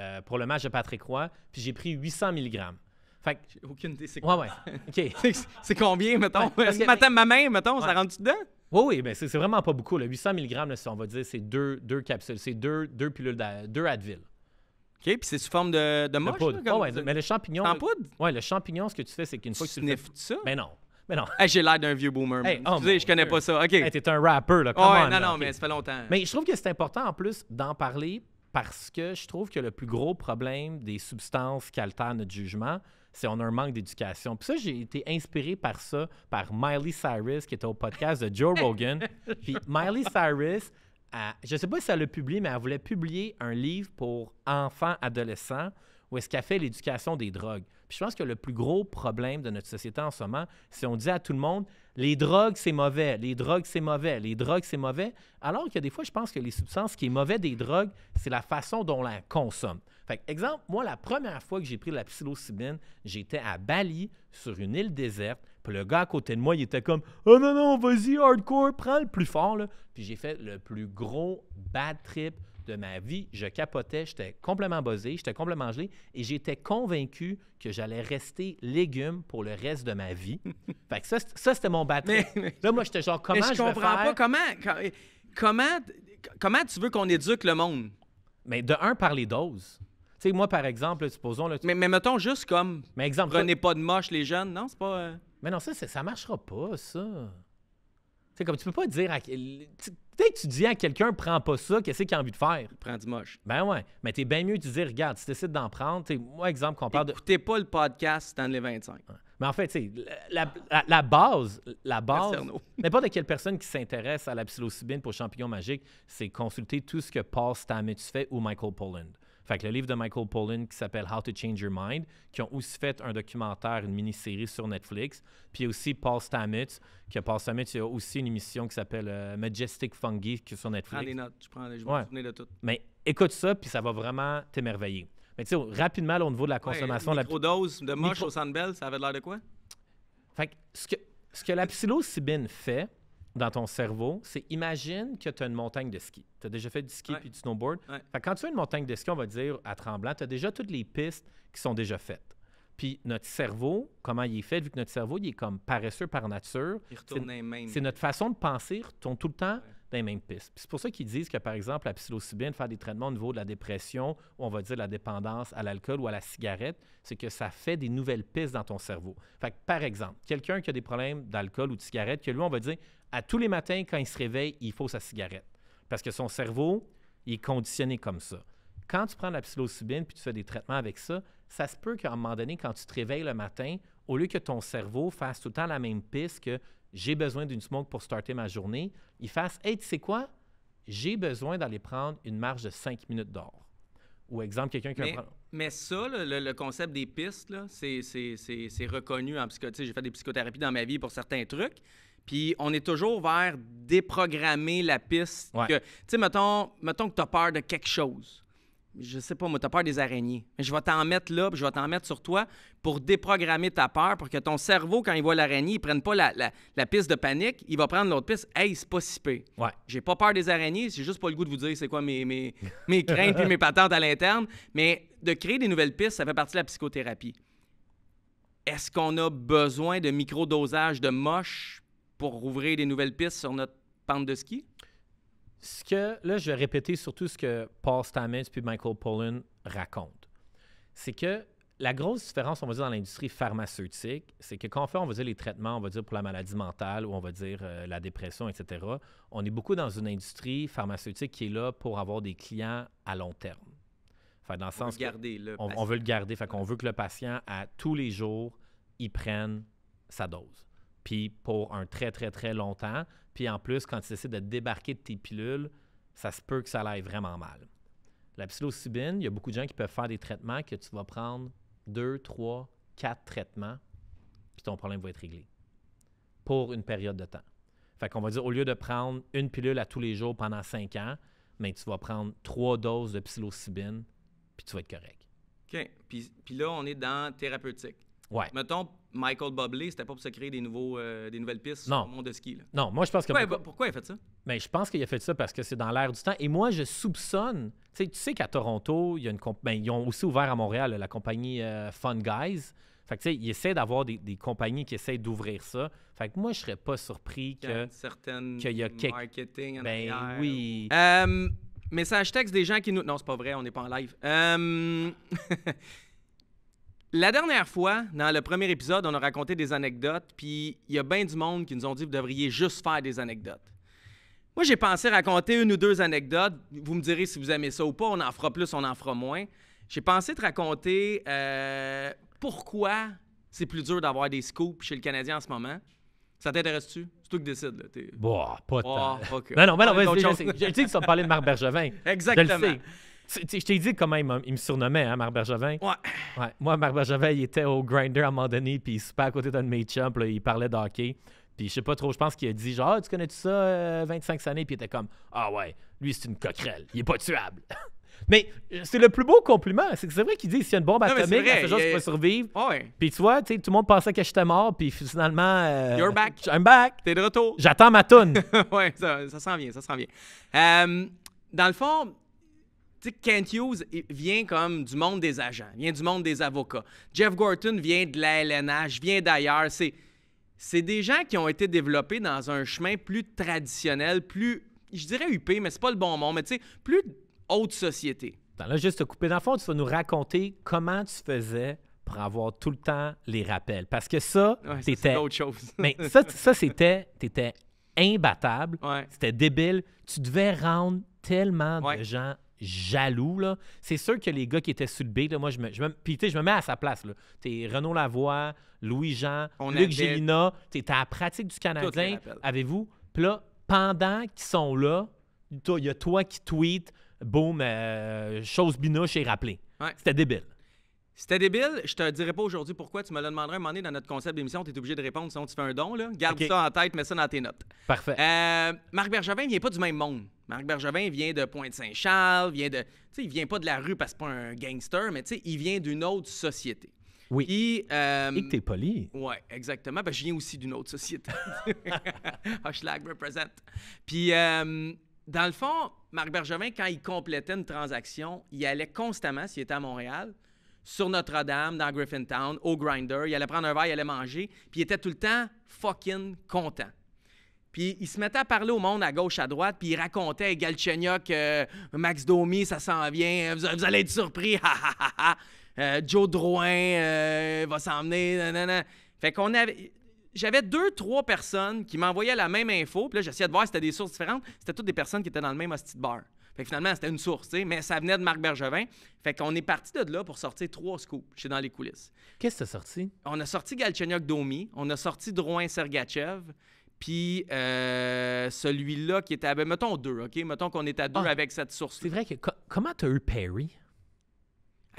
euh, pour le match de Patrick Roy, puis j'ai pris 800 mg. Fait J'ai aucune idée, c'est Ouais, ouais. <laughs> c'est combien, mettons? que ma main, mettons, ça rentre-tu dedans? Oui, oui, mais c'est vraiment pas beaucoup. 800 mg, là, on va dire, c'est deux, deux capsules, c'est deux, deux pilules, deux Advil. OK, puis c'est sous forme de, de moche, ah mais le champignon. le champignon, ce que tu fais, c'est qu'une fois que tu le ça? Mais non. Mais non. j'ai l'air d'un vieux boomer. Oh je connais pas ça. OK. t'es un rapper, là. come ah Ouais, non, non, mais ça fait longtemps. Mais je trouve que c'est important en plus d'en parler parce que je trouve que le plus gros problème des substances qui altèrent notre jugement, c'est on a un manque d'éducation. Puis ça, j'ai été inspiré par ça, par Miley Cyrus, qui était au podcast de Joe <laughs> Rogan. Puis Miley Cyrus, je ne sais pas si elle le publie, mais elle voulait publier un livre pour enfants, adolescents, où est-ce qu'elle fait l'éducation des drogues. Puis je pense que le plus gros problème de notre société en ce moment, c'est qu'on dit à tout le monde, les drogues, c'est mauvais, les drogues, c'est mauvais, les drogues, c'est mauvais, alors que des fois, je pense que les substances qui est mauvais des drogues, c'est la façon dont on la consomme. Fait exemple, moi, la première fois que j'ai pris la psilocybine, j'étais à Bali, sur une île déserte, puis le gars à côté de moi, il était comme « Oh non, non, vas-y, hardcore, prends le plus fort, là! » Puis j'ai fait le plus gros bad trip de ma vie. Je capotais, j'étais complètement buzzé, j'étais complètement gelé et j'étais convaincu que j'allais rester légume pour le reste de ma vie. <laughs> fait que ça, c'était mon bad trip. là, moi, j'étais genre « Comment mais je, comprends faire? pas comment... Comment... Comment tu veux qu'on éduque le monde? Mais de un, par les doses moi, par exemple, supposons. mais, mettons juste comme. Mais exemple. Prenez pas de moche, les jeunes. Non, c'est pas. Euh, mais non, ça, ça marchera pas, ça. Tu sais, comme tu peux pas dire à. Peut-être que tu dis à quelqu'un, prends pas ça, qu'est-ce qu'il a envie de faire? Prends du moche. Ben ouais. Mais tu es bien mieux de dire, regarde, tu décides d'en prendre. T'sais, moi, exemple, qu'on parle de. Écoutez pas le podcast dans les 25. Mais en fait, tu sais, la, la, la, base, la base, <laughs> n'importe quelle personne qui s'intéresse à la psilocybine pour champignons magiques, c'est consulter tout ce que Paul Stamets fait ou Michael Polland. Fait que le livre de Michael Pollan qui s'appelle How to Change Your Mind, qui ont aussi fait un documentaire, une mini-série sur Netflix. Puis aussi Paul Stamets, a Paul Stamets, il y a aussi une émission qui s'appelle euh, Majestic Fungi sur Netflix. Prends des notes, je, prends, je vais ouais. me de tout. Mais écoute ça, puis ça va vraiment t'émerveiller. Mais tu sais, rapidement, au niveau de la consommation... Ouais, la microdose de moche au Sandbell, ça avait l'air de quoi? Fait que ce que, ce que la psilocybine fait dans ton cerveau, c'est imagine que tu as une montagne de ski. Tu as déjà fait du ski puis du snowboard. quand tu as une montagne de ski, on va dire à tremblant, tu as déjà toutes les pistes qui sont déjà faites. Puis notre cerveau, comment il est fait, vu que notre cerveau, il est comme paresseux par nature. C'est notre façon de penser, tout le temps les C'est pour ça qu'ils disent que, par exemple, la psilocybine, faire des traitements au niveau de la dépression, ou on va dire la dépendance à l'alcool ou à la cigarette, c'est que ça fait des nouvelles pistes dans ton cerveau. Fait par exemple, quelqu'un qui a des problèmes d'alcool ou de cigarette, que lui, on va dire, à tous les matins, quand il se réveille, il faut sa cigarette. Parce que son cerveau, il est conditionné comme ça. Quand tu prends la psilocybine puis tu fais des traitements avec ça, ça se peut qu'à un moment donné, quand tu te réveilles le matin, au lieu que ton cerveau fasse tout le temps la même piste que j'ai besoin d'une smoke pour starter ma journée, il fasse Hey, tu sais quoi? J'ai besoin d'aller prendre une marge de 5 minutes d'or. Ou exemple, quelqu'un qui mais, problème. mais ça, le, concept des pistes, c'est reconnu en psychothérapie. J'ai fait des psychothérapies dans ma vie pour certains trucs. Puis on est toujours vers déprogrammer la piste. Tu sais, mettons, mettons que tu as peur de quelque chose je sais pas, moi, as peur des araignées. Mais je vais t'en mettre là, je vais t'en mettre sur toi pour déprogrammer ta peur, pour que ton cerveau, quand il voit l'araignée, il prenne pas la, piste de panique, il va prendre l'autre piste. Hey, c'est pas si pire. Ouais. J'ai pas peur des araignées, j'ai juste pas le goût de vous dire c'est quoi mes, mes, <laughs> mes craintes et mes patentes à l'interne. Mais de créer des nouvelles pistes, ça fait partie de la psychothérapie. Est-ce qu'on a besoin de micro-dosage de moche pour rouvrir des nouvelles pistes sur notre pente de ski? ce que, là, je vais répéter surtout ce que Paul Stamets puis Michael Pollan racontent. C'est que la grosse différence, on va dire, dans l'industrie pharmaceutique, c'est que quand on fait, on va dire, les traitements, on va dire, pour la maladie mentale ou on va dire euh, la dépression, etc., on est beaucoup dans une industrie pharmaceutique qui est là pour avoir des clients à long terme. Enfin, dans le sens on, veut garder le on, on veut le garder. Fait qu'on veut que le patient, à tous les jours, il prenne sa dose. Puis pour un très, très, très longtemps, puis en plus, quand tu essaies de débarquer de tes pilules, ça se peut que ça aille vraiment mal. La psilocybine, il y a beaucoup de gens qui peuvent faire des traitements que tu vas prendre deux, trois, quatre traitements, puis ton problème va être réglé pour une période de temps. Fait qu'on va dire, au lieu de prendre une pilule à tous les jours pendant cinq ans, mais ben, tu vas prendre trois doses de psilocybine, puis tu vas être correct. OK. Puis, là, on est dans thérapeutique. Ouais. Mettons, Michael Bublé, c'était pas pour se créer des, nouveaux, euh, des nouvelles pistes non. le monde de ski. Non, moi je pense que. Pourquoi, il a fait ça? Mais ben, je pense qu'il a fait ça parce que c'est dans l'air du temps. Et moi, je soupçonne. Tu sais qu'à Toronto, il y a une ben, ils ont aussi ouvert à Montréal la compagnie euh, Fun Guys. Fait que, tu sais, ils essaient d'avoir des, compagnies qui essaient d'ouvrir ça. Fait que moi, je serais pas surpris que. Certaines. Qu'il y a Marketing en ben, oui. Euh, message texte des gens qui nous. Non, c'est pas vrai, on n'est pas en live. Euh... <laughs> La dernière fois, dans le premier épisode, on a raconté des anecdotes, puis il y a bien du monde qui nous ont dit vous devriez juste faire des anecdotes. Moi, j'ai pensé raconter une ou deux anecdotes. Vous me direz si vous aimez ça ou pas. On en fera plus, on en fera moins. J'ai pensé te raconter euh, pourquoi c'est plus dur d'avoir des scoops chez le Canadien en ce moment. Ça t'intéresse-tu? C'est toi qui décides. Là, Boah, pas ah, Non, non, mais non, mais, je, je que tu de Marc Bergevin. Exactement. Je t'ai dit comment il, il me surnommait, hein, Marc Bergevin. Ouais. Moi, Marc Bergevin, il était au grinder à un moment donné, puis il se à côté d'un de mes chums, il parlait d'hockey. Puis je sais pas trop, je pense qu'il a dit genre, ah, tu connais tout ça, 25 euh, années, puis il était comme, ah ouais, lui c'est une coquerelle, il est pas tuable. <laughs> mais euh, c'est le plus beau compliment, c'est que c'est vrai qu'il dit, s'il y a une bombe atomique, à genre, je peux survivre. Ouais. Puis tu vois, tout le monde pensait que j'étais mort, puis finalement. Euh, You're back. I'm back. T'es de retour. J'attends ma toune. <laughs> ouais, ça, ça s'en vient, ça s'en vient. dans le fond, tu sais, Kent Hughes vient comme du monde des agents, vient du monde des avocats. Jeff Gorton vient de la LNH, vient d'ailleurs. C'est, c'est des gens qui ont été développés dans un chemin plus traditionnel, plus, je dirais UP, mais c'est pas le bon mot, mais tu sais, plus haute société. Dans là, juste te couper. Dans le fond, tu vas nous raconter comment tu faisais pour avoir tout le temps les rappels. Parce que ça, c'était. autre chose. <laughs> mais ça, ça c'était. imbattable. C'était débile. Tu devais rendre tellement de gens jaloux. Là. C'est sûr que les gars qui étaient sous le B, là, moi, je me, je je me mets à sa place. Là. T'es Renaud Lavoie, Louis-Jean, Luc t'es à la pratique du Canadien, avez-vous? Puis là, pendant qu'ils sont là, il y a toi qui tweet « boum, euh, chose binoche est rappelé. » C'était débile. C'était débile, je te dirai pas aujourd'hui pourquoi. Tu me le demanderais un moment donné dans notre concept d'émission. Tu es obligé de répondre, sinon tu fais un don. Là. Garde ça en tête, mets ça dans tes notes. Parfait. Euh, Marc Bergevin vient pas du même monde. Marc Bergevin vient de Pointe-Saint-Charles, vient de. Tu sais, il vient pas de la rue parce que c'est pas un gangster, mais tu sais, il vient d'une autre société. Oui. Euh, Et, t'es poli. Oui, exactement. Ben, je viens aussi d'une autre société. Hashtag <laughs> represent. Puis, euh, dans le fond, Marc Bergevin, quand il complétait une transaction, il allait constamment, s'il était à Montréal, sur Notre-Dame, dans Griffintown, au Grinder. Il allait prendre un verre, il allait manger, puis il était tout le temps fucking content. Puis il se mettait à parler au monde à gauche, à droite, puis il racontait Galchenyuk, que euh, Max Domi, ça s'en vient, euh, vous, allez être surpris, <laughs> ha euh, Joe Drouin va s'emmener, nanana. Fait qu'on avait. J'avais deux, trois personnes qui m'envoyaient la même info, puis là, j'essayais de voir si c'était des sources différentes. C'était toutes des personnes qui étaient dans le même hostie bar. Fait finalement, c'était une source, mais ça venait de Marc Bergevin. Fait qu'on est parti de là pour sortir trois scoops chez Dans les coulisses. Qu'est-ce que t'as sorti? On a sorti Galchenyuk Domi, on a sorti Drouin Sergachev, puis euh, celui-là qui était à... Ben, mettons deux, OK? Mettons qu'on est à deux ah. avec cette source C'est vrai que... comment t'as eu Perry?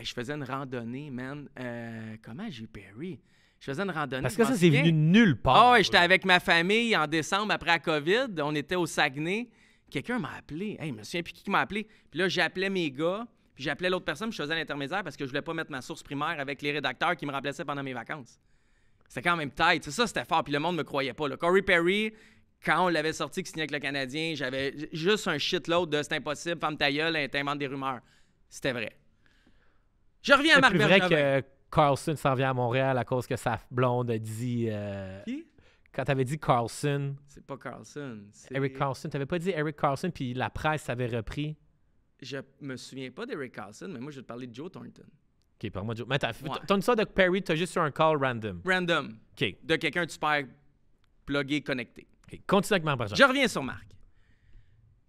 je faisais une randonnée, man. Euh, comment j'ai eu Perry? Je faisais une randonnée. Parce que ça, c'est venu nulle part. Ah, oh, j'étais avec ma famille en décembre après la COVID. On était au Saguenay quelqu'un m'a appelé. Hey, monsieur, puis qui m'a appelé? Puis là, j'appelais mes gars, puis j'appelais l'autre personne, puis je faisais l'intermédiaire parce que je voulais pas mettre ma source primaire avec les rédacteurs qui me remplaçaient pendant mes vacances. C'était quand même tight. C'est ça, c'était fort. Puis le monde me croyait pas. Corey Perry, quand on l'avait sorti, qui signait avec le Canadien, j'avais juste un shitload de c'est impossible, femme ta gueule, t'invente des rumeurs. C'était vrai. Je reviens à Marc C'est vrai que Carlson s'en vient à Montréal à cause que sa blonde dit. Euh, quand avais dit Carlson. C'est pas Carlson. Eric Carlson. n'avais pas dit Eric Carlson, puis la presse avait repris. Je me souviens pas d'Eric Carlson, mais moi, je vais te parler de Joe Thornton. OK, parle-moi de Joe. Mais t'as ton histoire de Perry, as juste sur un call random. Random. OK. De quelqu'un de super plugué, connecté. OK, continue avec Marc Je reviens sur Marc.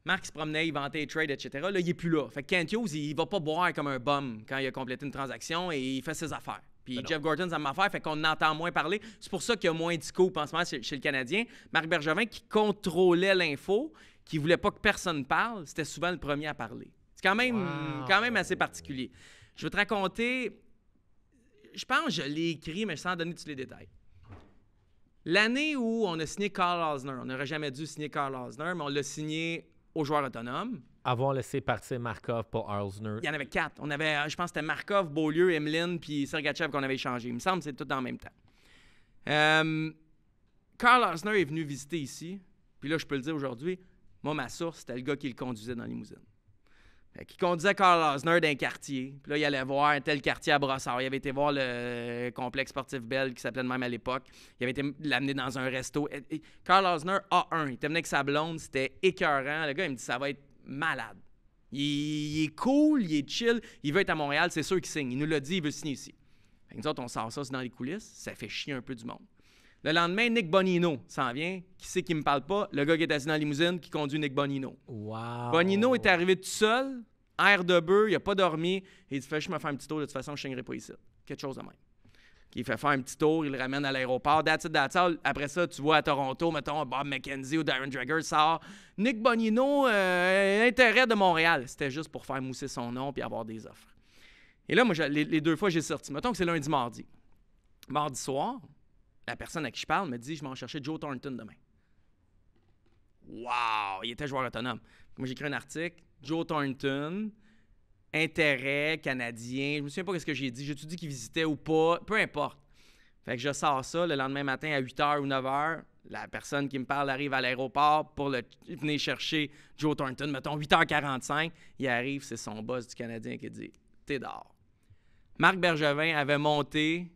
Marc se promenait, il vantait les trades, etc. Là, il n'est plus là. Fait que Kent Hughes, il va pas boire comme un bum quand il a complété une transaction et il fait ses affaires. Puis ben Jeff Gordon, ça m'a fait, fait qu'on entend moins parler. C'est pour ça qu'il y a moins de scoops en ce chez, le Canadien. Marc Bergevin, qui contrôlait l'info, qui voulait pas que personne parle, c'était souvent le premier à parler. C'est quand même, quand même assez particulier. Je vais te raconter. Je pense que je l'ai écrit, mais sans donner tous les détails. L'année où on a signé Carl Osner, on n'aurait jamais dû signer Carl Osner, mais on l'a signé aux joueurs autonomes avoir laissé partir Markov pour Arlsner. Il y en avait quatre. On avait, euh, je pense que c'était Markov, Beaulieu, Emeline, puis Sergachev qu'on avait échangé. Il me semble que c'est tout en même temps. Euh, Karl Carl est venu visiter ici, puis là, je peux le dire aujourd'hui, moi, ma source, c'était le gars qui le conduisait dans la limousine. Qui conduisait Carl dans d'un quartier. Puis là, il allait voir un tel quartier à Brossard. Il avait été voir le euh, complexe sportif Bell, qui s'appelait même à l'époque. Il avait été l'amener dans un resto. Karl Arlsner a un. il était venu avec sa blonde. C'était écœurant. Le gars, il me dit Ça va être malade. Il, est cool, il est chill, il veut être à Montréal, c'est sûr qu'il signe. Il nous l'a dit, il veut signer ici. nous autres, on sent ça dans les coulisses, ça fait chier un peu du monde. Le lendemain, Nick Bonino s'en vient. Qui sait qui me parle pas? Le gars qui est assis dans la limousine qui conduit Nick Bonino. Wow. Bonino est arrivé tout seul, air de bœuf, il n'a pas dormi. il dit Fais, je me faire un petit tour, de toute façon, je ne pas ici. Quelque chose de même. Il fait faire un petit tour, il le ramène à l'aéroport. That's Après ça, tu vois à Toronto, mettons, Bob McKenzie ou Darren Drager sort. Nick Bonino, euh, intérêt de Montréal. C'était juste pour faire mousser son nom puis avoir des offres. Et là, moi, les, les deux fois, j'ai sorti. Mettons que c'est lundi, mardi. Mardi soir, la personne à qui je parle me dit Je vais en chercher Joe Thornton demain. Wow! Il était joueur autonome. Moi, j'ai écrit un article. Joe Thornton, intérêt canadien. Je me souviens pas ce que j'ai dit. J'ai-tu dit qu'il visitait ou pas? Peu importe. Fait que je sors ça le lendemain matin à 8h ou 9h. La personne qui me parle arrive à l'aéroport pour venir chercher Joe Thornton. Mettons 8h45. Il arrive, c'est son boss du Canadien qui dit T'es d'or. Marc Bergevin avait monté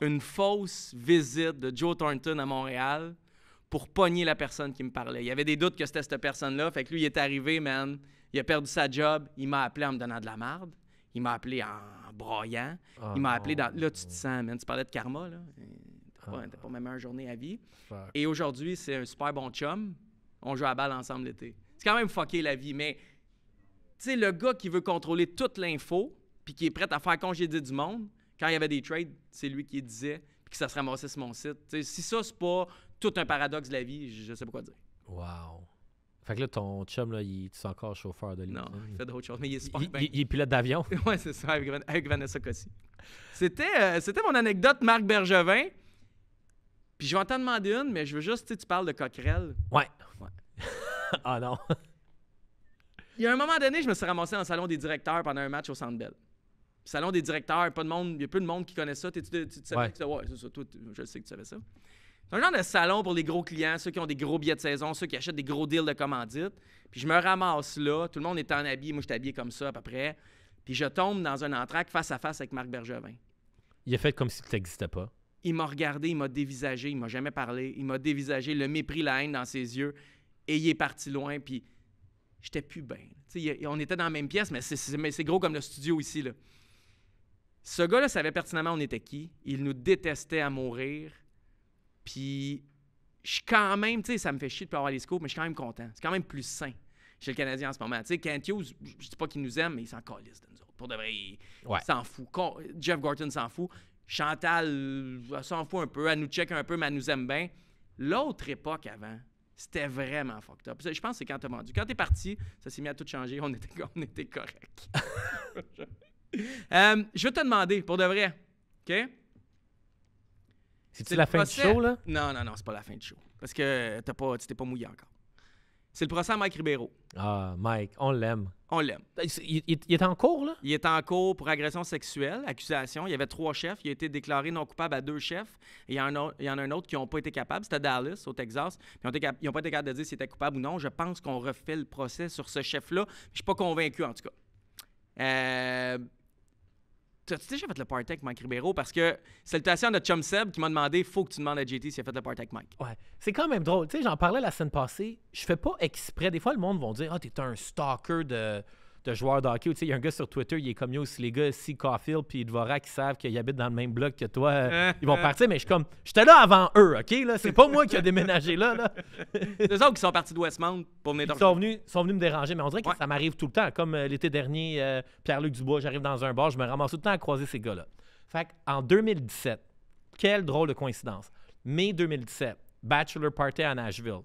une fausse visite de Joe Thornton à Montréal pour pogner la personne qui me parlait. Il y avait des doutes que c'était cette personne-là. Fait que lui, il est arrivé, man. Il a perdu sa job, il m'a appelé en me donnant de la marde, il m'a appelé en broyant, il m'a oh, appelé dans... Là, tu te sens, tu parlais de karma, là. T'as pas, même pas journée à vie. Et aujourd'hui, c'est un super bon chum. On joue à balle ensemble l'été. C'est quand même fucké la vie, mais... Tu sais, le gars qui veut contrôler toute l'info, puis qui est prêt à faire congédier du monde, quand il y avait des trades, c'est lui qui disait, puis que ça se ramassait sur mon site. si ça, c'est pas tout un paradoxe de la vie, je sais pas quoi dire. Wow. Fait que là, ton chum, là, il, est encore chauffeur de Non, il fait d'autres choses, mais il est sport. il, est pilote d'avion. <laughs> Oui, c'est ça, avec, Vanessa Cossi. Euh, c'était, mon anecdote, Marc Bergevin. Puis je vais en t'en demander une, mais je veux juste, tu tu parles de Coquerel. Ouais. ouais. <laughs> ah non. <laughs> Il y a un moment donné, je me suis ramassé dans le salon des directeurs pendant un match au Centre Bell. Salon des directeurs, pas de monde, il y a peu de monde qui connaît ça. tu sais tu, tu savais ouais. c'est ça, toi, je sais que tu savais ça. C'est un genre de salon pour les gros clients, ceux qui ont des gros billets de saison, ceux qui achètent des gros deals de commandite. Puis je me ramasse là, tout le monde est en habit, moi je suis habillé comme ça à peu près. Puis je tombe dans un entraque face à face avec Marc Bergevin. Il a fait comme si tu n'existais pas. Il m'a regardé, il m'a dévisagé, il m'a jamais parlé, il m'a dévisagé, le mépris, la haine dans ses yeux. Et il est parti loin, puis j'étais plus bien. On était dans la même pièce, mais c'est gros comme le studio ici. Ce gars-là savait pertinemment on était qui. Il nous détestait à mourir. Puis, je suis quand même, tu sais, ça me fait chier de pas avoir les scoops, mais je suis quand même content. C'est quand même plus sain chez le Canadien en ce moment. Tu sais, Kent Hughes, je dis pas qu'il nous aime, mais il s'en calisse de nous autres. Pour de vrai, il s'en fout. Jeff Gorton s'en fout. Chantal euh, s'en fout un peu. Elle nous check un peu, mais elle nous aime bien. L'autre époque avant, c'était vraiment fucked up. Je pense que c'est quand t'as vendu. Quand t'es parti, ça s'est mis à tout changer. On était, on était correct. <laughs> Euh, je vais te demander, pour de vrai, OK? cest la fin du show, là? Non, non, non, c'est pas la fin du show. Parce que pas, tu t'es pas mouillé encore. C'est le procès à Mike Ribeiro. Ah, Mike, on l'aime. On l'aime. Il, est en cours, là? Il est en cours pour agression sexuelle, accusation. Il y avait trois chefs. Il a été déclaré non coupable à deux chefs. il y en a, un autre qui n'ont pas été capables. C'était Dallas, au Texas. Ils n'ont pas été capables de dire s'il était coupable ou non. Je pense qu'on refait le procès sur ce chef-là. Je suis pas convaincu, en tout cas. Euh, tu tu déjà fait le party avec Mike Ribeiro? Parce que salutation à notre chum Seb qui m'a demandé faut que tu demandes à JT s'il a fait le party avec Mike. Ouais. C'est quand même drôle. Tu sais, j'en parlais la semaine passée. Je fais pas exprès. Des fois, le monde va dire Ah, tu t'es un stalker de, de joueurs de hockey. Il y a un gars sur Twitter, il est comme yo, aussi. les gars, si Caulfield puis qui savent qu'ils habitent dans le même bloc que toi, euh, <laughs> ils vont partir. Mais je suis comme, j'étais là avant eux, OK? Là? C'est pas moi qui ai déménagé là. là. les <laughs> autres qui sont partis de Westmount pour venir Ils sont venus, sont venus me déranger, mais on dirait que ça m'arrive tout le temps. Comme euh, l'été dernier, euh, Pierre-Luc Dubois, j'arrive dans un bar, je me ramasse tout le temps à croiser ces gars-là. Fait en 2017, quelle drôle de coïncidence. Mai 2017, Bachelor Party à Nashville.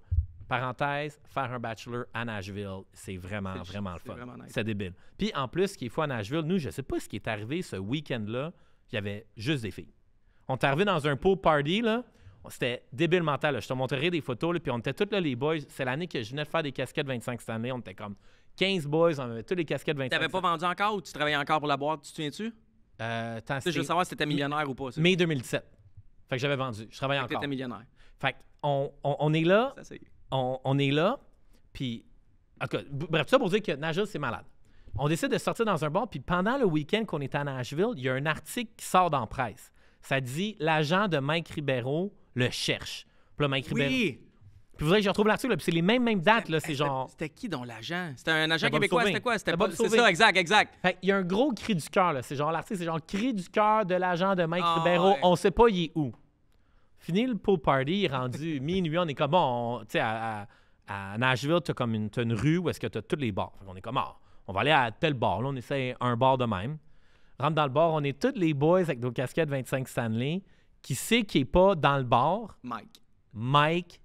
Parenthèse, faire un bachelor à Nashville, c'est vraiment, vraiment le fun. C'est débile. Puis en plus, ce qui est à Nashville, nous, je ne sais pas ce qui est arrivé ce week-end-là, il y avait juste des filles. On est arrivé dans un pool party, là. C'était débile mental. Je te montrerai des photos, puis on était tous là, les boys. C'est l'année que je venais de faire des casquettes 25 cette année. On était comme 15 boys, on avait tous les casquettes 25. T'avais pas vendu encore ou tu travaillais encore pour la boîte, tu te souviens-tu? Euh, je veux savoir si étais millionnaire ou pas. Mai 2017. Fait que j'avais vendu. Je travaillais encore. étais millionnaire. Fait on, est là. Ça, on, est là, puis. bref, tout ça pour dire que Nashville, c'est malade. On décide de sortir dans un bar, puis pendant le week-end qu'on est à Nashville, il y a un article qui sort dans la presse. Ça dit L'agent de Mike Ribeiro le cherche. Puis là, Mike Ribeiro. Oui. Puis vous voyez, je retrouve l'article, puis c'est les mêmes, mêmes dates, là, c'est genre... C'était qui, donc, l'agent? C'était un agent québécois, c'était quoi? C'était pas C'est ça, exact, exact. il y a un gros cri du cœur, là, c'est genre l'article, c'est genre cri du cœur de l'agent de Mike ah, Ribeiro, on sait pas il est où. Fini le pool party, rendu <laughs> minuit, on est comme, bon, tu sais, à, Nashville, tu comme une, rue où est-ce que tu as tous les bars. On est comme, ah, on va aller à tel bar. Là, on essaie un bar de même. Rentre dans le bar, on est tous les boys avec nos casquettes 25 Stanley. Qui sait qui est pas dans le bar? Mike. Mike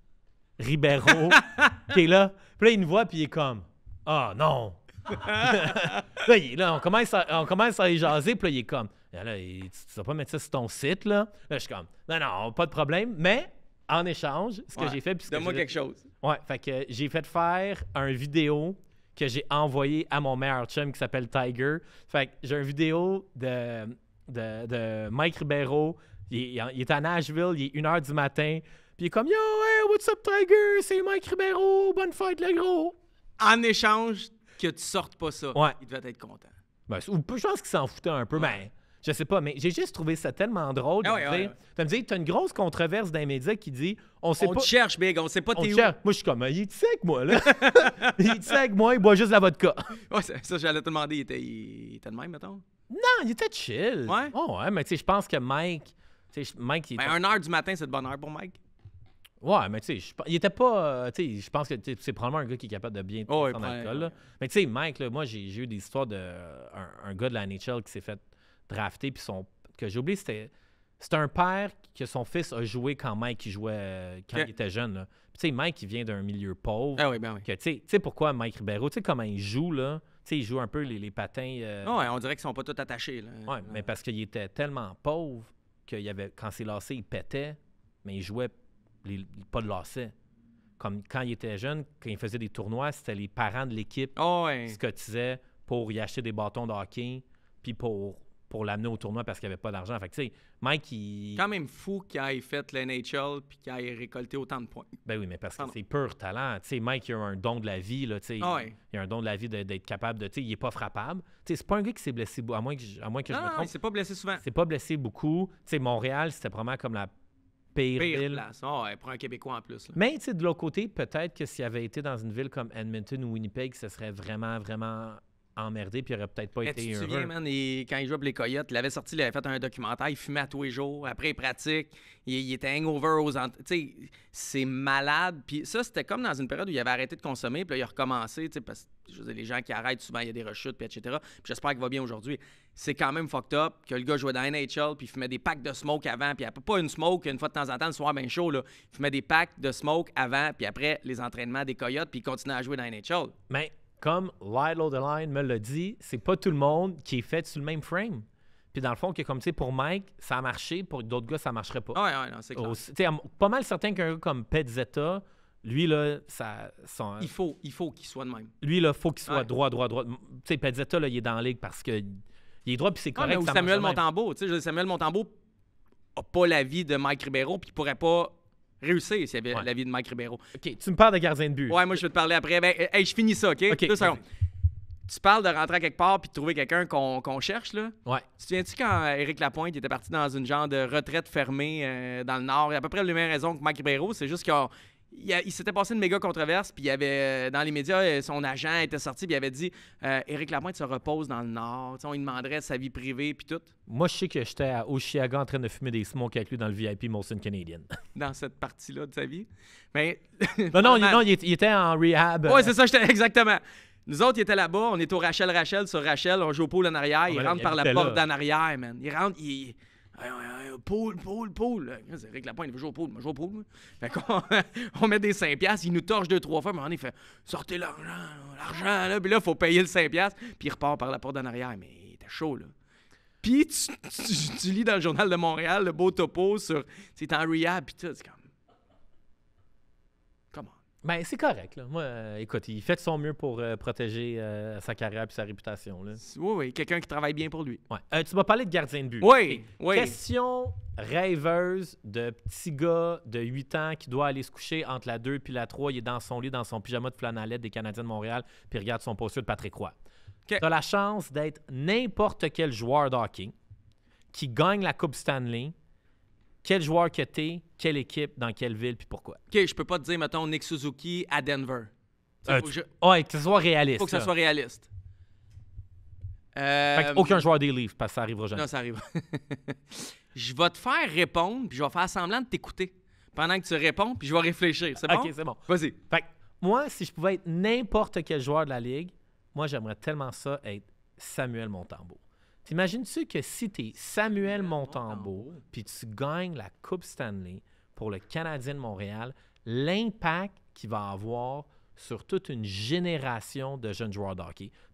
Ribeiro, <laughs> qui est là. Puis là, il nous voit, puis il est comme, ah, oh, non. <laughs> là, il, là, on commence, à, on commence à y jaser, puis là, il est comme, tu ne vas pas mettre ça sur ton site, là. Là, je suis comme, non, non, pas de problème, mais en échange, ce que j'ai fait. puisque Donne-moi quelque chose. Ouais, fait que j'ai fait faire un vidéo que j'ai envoyé à mon meilleur chum qui s'appelle Tiger. Fait que j'ai un vidéo de, de, de Mike Ribeiro. Il, est à Nashville, il est 1h du matin. Puis il est comme Yo, hey, what's up, Tiger? C'est Mike Ribeiro, bonne fête, le gros. En échange que tu sortes pas ça, ouais. il devait être content. Ben, je pense qu'il s'en foutait un peu, mais je sais pas, mais j'ai juste trouvé ça tellement drôle tu ah me Tu as une grosse controverse d'un média qui dit on sait on pas. Te cherche, big, on sait pas t'es où. Moi, je suis comme, il est sec, moi, là. <laughs> il est sec, moi, il boit juste la vodka. <laughs> Ouais, ça, j'allais te demander, il était, il était, même, mettons. Non, il était chill. Ouais. Oh, ouais, mais tu sais, je pense que Mike. Mike, il Mais ben, 1h du matin, c'est de bonne heure pour Mike. Ouais, mais tu sais, il était pas. Euh, tu sais, je pense que c'est probablement un gars qui est capable de bien prendre l'alcool. Mais tu sais, Mike, moi, j'ai eu des histoires d'un de, un gars de la NHL qui s'est fait drafté, puis son. que j'ai oublié, c'était. C'est un père que son fils a joué quand Mike jouait euh, quand il était jeune. tu sais, Mike, il vient d'un milieu pauvre. Ah ben Tu sais pourquoi Mike Ribeiro, tu sais comment il joue, là? Tu sais, il joue un peu les, patins. Euh, ah ouais, on dirait qu'ils sont pas tous attachés, là. Ouais, mais euh. parce qu'il était tellement pauvre qu'il avait, quand c'est lassé, il pétait, mais il jouait les, pas de lacet. Comme quand il était jeune, quand il faisait des tournois, c'était les parents de l'équipe ah qui se cotisaient pour y acheter des bâtons de hockey, puis pour pour l'amener au tournoi parce qu'il n'y avait pas d'argent. Fait que, tu sais, Mike, il. Quand même fou qu'il aille fait l'NHL puis qu'il aille récolté autant de points. Ben oui, mais parce que c'est pur talent. Tu sais, Mike, il a un don de la vie, là, tu sais. Ah il a un don de la vie d'être capable de. Tu sais, il n'est pas frappable. Tu sais, c'est pas un gars qui s'est blessé, à moins que, à moins que je me trompe. Non, c'est pas blessé souvent. C'est pas blessé beaucoup. Tu sais, Montréal, c'était vraiment comme la pire, pire place. Oh, ouais, pour un Québécois en plus. tu Mais de l'autre côté, peut-être que s'il avait été dans une ville comme Edmonton ou Winnipeg, ce serait vraiment, vraiment emmerdé, puis il aurait peut-être pas été tu te quand il jouait avec les Coyotes, il avait sorti, il avait fait un documentaire, il fumait à tous les jours, après il pratique, il, était hangover aux... Tu c'est malade. Puis ça, c'était comme dans une période où il avait arrêté de consommer, puis là, il a recommencé, tu sais, parce que je les gens qui arrêtent, souvent, il y a des rechutes, puis etc. Puis j'espère qu'il va bien aujourd'hui. C'est quand même fucked up que le gars jouait dans NHL, puis il fumait des packs de smoke avant, puis après, pas une smoke, une fois de temps en temps, le soir, bien chaud, là, il fumait des packs de smoke avant, puis après, les entraînements des Coyotes, puis il continuait à jouer dans NHL. Mais comme Lilo Line me l'a dit, c'est pas tout le monde qui est fait sur le même frame. Puis dans le fond, comme tu sais, pour Mike, ça a marché, pour d'autres gars, ça marcherait pas. Ouais, ouais, c'est clair. pas mal certain qu'un gars comme Petzetta, lui, là, ça. il faut il faut qu'il soit de même. Lui, là, faut qu'il soit droit, droit, droit. Tu sais, là, il est dans la ligue parce que il est droit, puis c'est correct. Ou Samuel Montembeau, tu sais, Samuel Montembeau a pas la vie de Mike Ribeiro, puis il pourrait pas réussir c'est la vie de Mike Ribeiro. OK, tu me parles de gardien de but. Ouais, moi, je vais te parler après. Ben, je finis ça, OK? Deux secondes. Tu parles de rentrer à quelque part puis de trouver quelqu'un qu'on cherche, là. Ouais. Tu te souviens-tu quand Éric Lapointe était parti dans une genre de retraite fermée euh, dans le Nord? Il y a à peu près la même raison que Mike Ribeiro, c'est juste qu'il il, s'était passé une méga controverse, puis il avait, euh, dans les médias, euh, son agent était sorti, puis il avait dit euh, Éric Lapointe se repose dans le Nord. on lui demanderait sa vie privée, puis tout. Moi, je sais que j'étais à Oshiaga en train de fumer des smokes avec lui dans le VIP Molson Canadian. <laughs> Dans cette partie-là de sa vie. Mais. <laughs> non, non, il, était en rehab. Oui, c'est ça, <laughs> exactement. Nous autres, il était là-bas, on est au Rachel Rachel sur Rachel, on joue au pôle en arrière, il rentre par la porte d'en arrière, man. Il rentre, il… Poule, poule, poule. C'est vrai que la pointe, il veut jouer au poule. je joue Fait qu'on <laughs> on met des 5 piastres, il nous torche deux, trois fois. Mais on est fait sortez l'argent, l'argent. Là. Puis là, il faut payer le 5 piastres. Puis il repart par la porte en arrière. Mais il était chaud, là. Puis tu, lis dans le journal de Montréal le beau topo sur. C'est en rehab, puis tout. C'est comme ben, c'est correct. Là. Moi, euh, écoute, il fait de son mieux pour euh, protéger euh, sa carrière et sa réputation. Oui, oui, quelqu'un qui travaille bien pour lui. Ouais. tu m'as parlé de gardien de but. Oui, Question rêveuse de petit gars de 8 ans qui doit aller se coucher entre la 2 puis la 3. Il est dans son lit, dans son pyjama de flanalette des Canadiens de Montréal, puis regarde son posture de Patrick Roy. Tu as la chance d'être n'importe quel joueur de qui gagne la Coupe Stanley, quel joueur que t'es, quelle équipe, dans quelle ville, puis pourquoi. OK, je peux pas te dire, mettons, Nick Suzuki à Denver. Euh, faut que ce soit réaliste. Faut que ça soit réaliste. Euh, aucun joueur des Leafs, parce que ça arrivera jamais. Non, ça arrive. <laughs> je vais te faire répondre, puis je vais faire semblant de t'écouter pendant que tu réponds, puis je vais réfléchir. C'est bon? OK, c'est bon. Vas-y. moi, si je pouvais être n'importe quel joueur de la Ligue, moi, j'aimerais tellement ça être Samuel Montembeau. T'imagines-tu que si t'es Samuel Montembeau, puis tu gagnes la Coupe Stanley pour le Canadien de Montréal, l'impact qu'il va avoir sur toute une génération de jeunes joueurs de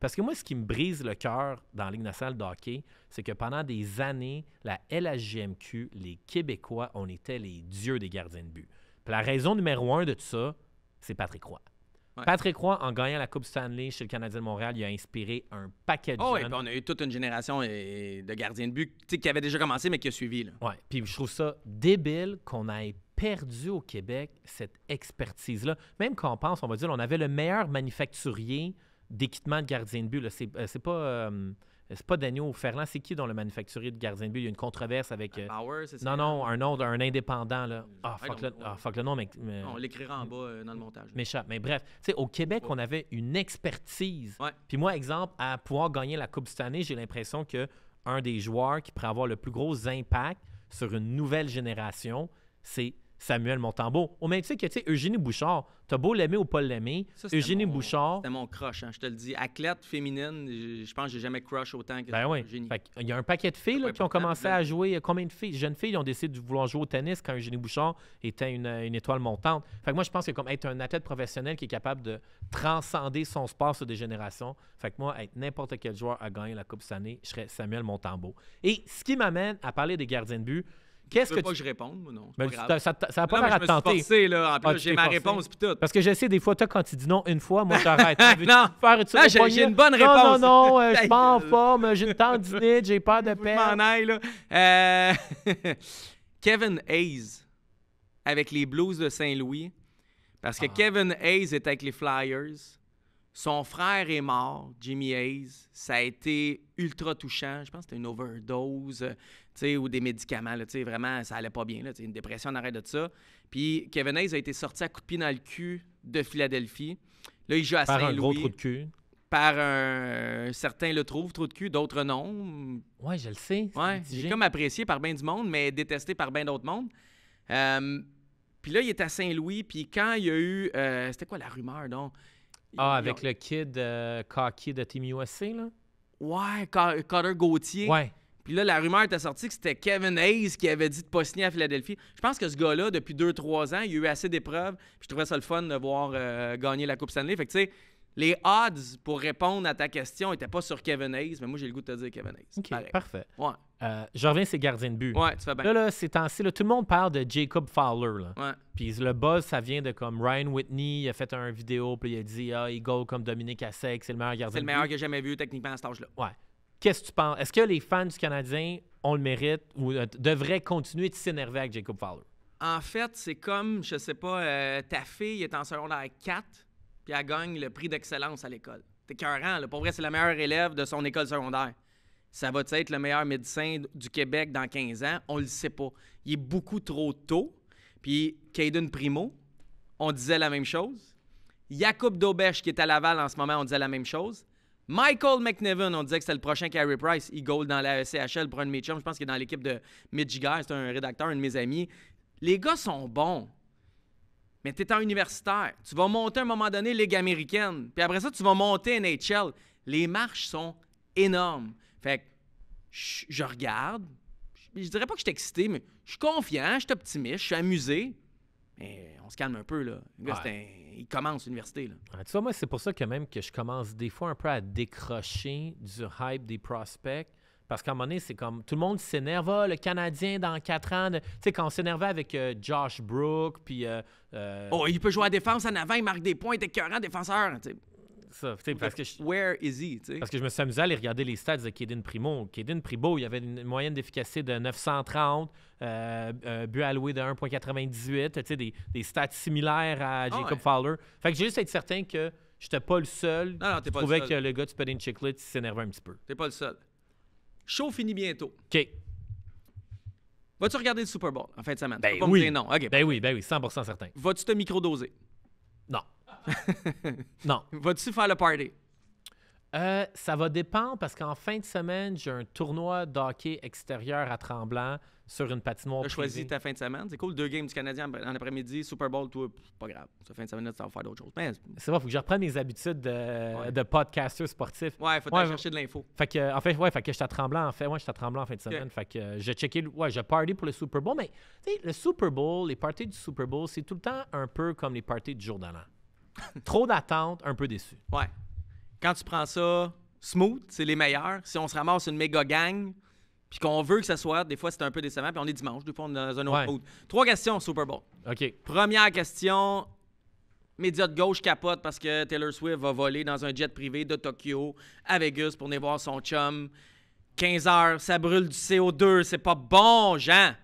Parce que moi, ce qui me brise le cœur dans la Ligue nationale de hockey, c'est que pendant des années, la LHGMQ, les Québécois, on était les dieux des gardiens de but. Puis la raison numéro un de tout ça, c'est Patrick Roy. Patrick Roy, en gagnant la Coupe Stanley chez le Canadien de Montréal, il a inspiré un paquet de oh, puis on a eu toute une génération de gardiens de but qui avait déjà commencé, mais qui a suivi. Là. Puis je trouve ça débile qu'on ait perdu au Québec cette expertise-là. Même quand on pense, on va dire, on avait le meilleur manufacturier d'équipement de gardien de but. Euh, c'est pas... Euh, c'est pas Daniel Ferland, c'est qui dans le manufacturier de gardien de but? Il y a une controverse avec. Euh, euh, non, non, un autre indépendant, ah, ah, fuck, le nom, mais. on l'écrira en bas euh, dans le montage. Mais bref, tu au Québec, on avait une expertise. Puis moi, exemple, à pouvoir gagner la Coupe cette année, j'ai l'impression que un des joueurs qui pourrait avoir le plus gros impact sur une nouvelle génération, c'est Samuel Montambeau. Au même titre que, tu Eugénie Bouchard. T'as beau l'aimer ou pas l'aimer, Eugénie Bouchard... C'était mon crush, hein. je te le dis. Athlète féminine, je, pense que j'ai jamais crush autant que ben oui. Il y a un paquet de filles qui ont commencé ben à jouer. Combien de filles, jeunes filles, ont décidé de vouloir jouer au tennis quand Eugénie Bouchard était une, étoile montante. Fait que moi, je pense que comme être un athlète professionnel qui est capable de transcender son sport sur des générations, fait que moi, être n'importe quel joueur à gagner la Coupe cette année, je serais Samuel Montambeau. Et ce qui m'amène à parler des gardiens de but, Qu'est-ce que pas que je réponde, moi, non. Ben, pas ça n'a pas l'air à te tenter. là. En plus, j'ai ma réponse, puis tout. Parce que je sais, des fois, toi, quand tu dis non une fois, moi, <laughs> j'arrête. non, faire ah, j'ai une bonne réponse. Non, non, euh, non, <laughs> je suis pas en forme, j'ai une tendinite, <laughs> j'ai peur de perdre. Je m'en aille, là. Euh, Kevin Hayes, avec les Blues de Saint-Louis, parce que ah. Kevin Hayes est avec les Flyers. Son frère est mort, Jimmy Hayes. Ça a été ultra touchant. Je pense que c'était une overdose ou des médicaments. Là, vraiment, ça allait pas bien. une dépression, on arrête de ça. Puis Kevin Hayes a été sorti à coup de pied dans le cul de Philadelphie. Là, il joue à Saint-Louis. Par un gros trou de cul. Par un... Certains le trouvent, trou de cul, d'autres non. Ouais, je le sais. Ouais, j'ai comme apprécié par bien du monde, mais détesté par bien d'autres mondes. Euh, puis là, il est à Saint-Louis, puis quand il y a eu... Euh, c'était quoi la rumeur, donc? ah, avec le kid euh, cocky de Team USA, là? Ouais, Carter Gauthier. Ouais. Puis là, la rumeur était sortie que c'était Kevin Hayes qui avait dit de pas signer à Philadelphie. Je pense que ce gars-là, depuis 2-3 ans, il a eu assez d'épreuves. Puis je trouvais ça le fun de voir euh, gagner la Coupe Stanley. Fait que tu sais, les odds pour répondre à ta question n'étaient pas sur Kevin Hayes, mais moi j'ai le goût de te dire Kevin Hayes. OK, parfait. Ouais. Euh, je reviens ces gardiens de but. Ouais, tu fais bien. Là, là c'est temps-ci, tout le monde parle de Jacob Fowler. Là. Ouais. Puis le buzz, ça vient de comme Ryan Whitney, il a fait un vidéo, puis il a dit Ah, il go comme Dominique Assec, c'est le meilleur gardien. C'est le meilleur que j'ai jamais vu techniquement à cet âge-là. Ouais. Qu'est-ce que tu penses? Est-ce que les fans du Canadien ont le mérite ou euh, devraient continuer de s'énerver avec Jacob Fowler? En fait, c'est comme, je sais pas, euh, ta fille est en secondaire 4 puis elle gagne le prix d'excellence à l'école. T'es cœurant, là. Pour vrai, c'est la meilleure élève de son école secondaire. Ça va être le meilleur médecin du Québec dans 15 ans? On le sait pas. Il est beaucoup trop tôt. Puis, Caden Primo, on disait la même chose. Jacob Dobesch, qui est à Laval en ce moment, on disait la même chose. Michael McNevin, on disait que c'était le prochain Carey Price. Il goal dans la CHL pour un de Je pense qu'il est dans l'équipe de Midjigar. C'est un rédacteur, un de mes amis. Les gars sont bons. Mais tu es en universitaire. Tu vas monter à un moment donné Ligue américaine. Puis après ça, tu vas monter NHL. Les marches sont énormes. Fait que je regarde. Je dirais pas que je suis excité, mais je suis confiant, je suis optimiste, je suis amusé. Euh, on se calme un peu, là. Le Il commence l'université, là. Ah, tu vois, moi, c'est pour ça que même que je commence des fois un peu à décrocher du hype des prospects. Parce qu'à un moment donné, c'est comme tout le monde s'énerve. Ah, le Canadien dans quatre ans. Tu sais, quand on s'énervait avec euh, Josh Brook, puis. Euh, oh, il peut jouer à défense en avant, il marque des points, il est écœurant, défenseur parce que je... Where is he? Parce que je me suis amusé à aller regarder les stats de Kedin Primo. Kedin Primo, il avait une moyenne d'efficacité de 930, euh, but alloué de 1,98, des, des stats similaires à ah Jacob Fowler. Fait que j'ai juste à être certain que j'étais pas le seul. Non, non, pas le seul. trouvais que le gars du chick Chiclet s'énervait un petit peu. T'es pas le seul. Show finit bientôt. OK. Vas-tu regarder le Super Bowl en fin de semaine? Ben, oui. Non. OK. ben oui, ben oui, 100 certain. Vas-tu te microdoser? <laughs> non. Vas-tu faire le party? Euh, ça va dépendre parce qu'en fin de semaine, j'ai un tournoi d'hockey extérieur à Tremblant sur une patinoire. Tu choisi ta fin de semaine. C'est cool. Deux games du Canadien en après-midi, Super Bowl, tout. Pas grave. Cette fin de semaine tu vas faire d'autres choses. Mais... C'est il faut que je reprenne mes habitudes de, podcaster sportif. Ouais, il faut aller chercher de l'info. Fait que, en fait, ouais, fait que je Tremblant en fait. Ouais, je Tremblant en fin de semaine. Fait que euh, je checké. Ouais, party pour le Super Bowl. Mais, tu sais, le Super Bowl, les parties du Super Bowl, c'est tout le temps un peu comme les parties du jour de <laughs> Trop d'attente, un peu déçu. Ouais. Quand tu prends ça smooth, c'est les meilleurs. Si on se ramasse une méga gang, puis qu'on veut que ça soit, des fois c'est un peu décevant, puis on est dimanche, des fois on est dans un autre Trois questions Super Bowl. OK. Première question, médias de gauche capote parce que Taylor Swift va voler dans un jet privé de Tokyo à Vegas pour aller voir son chum. 15 heures, ça brûle du CO2, c'est pas bon, Jean!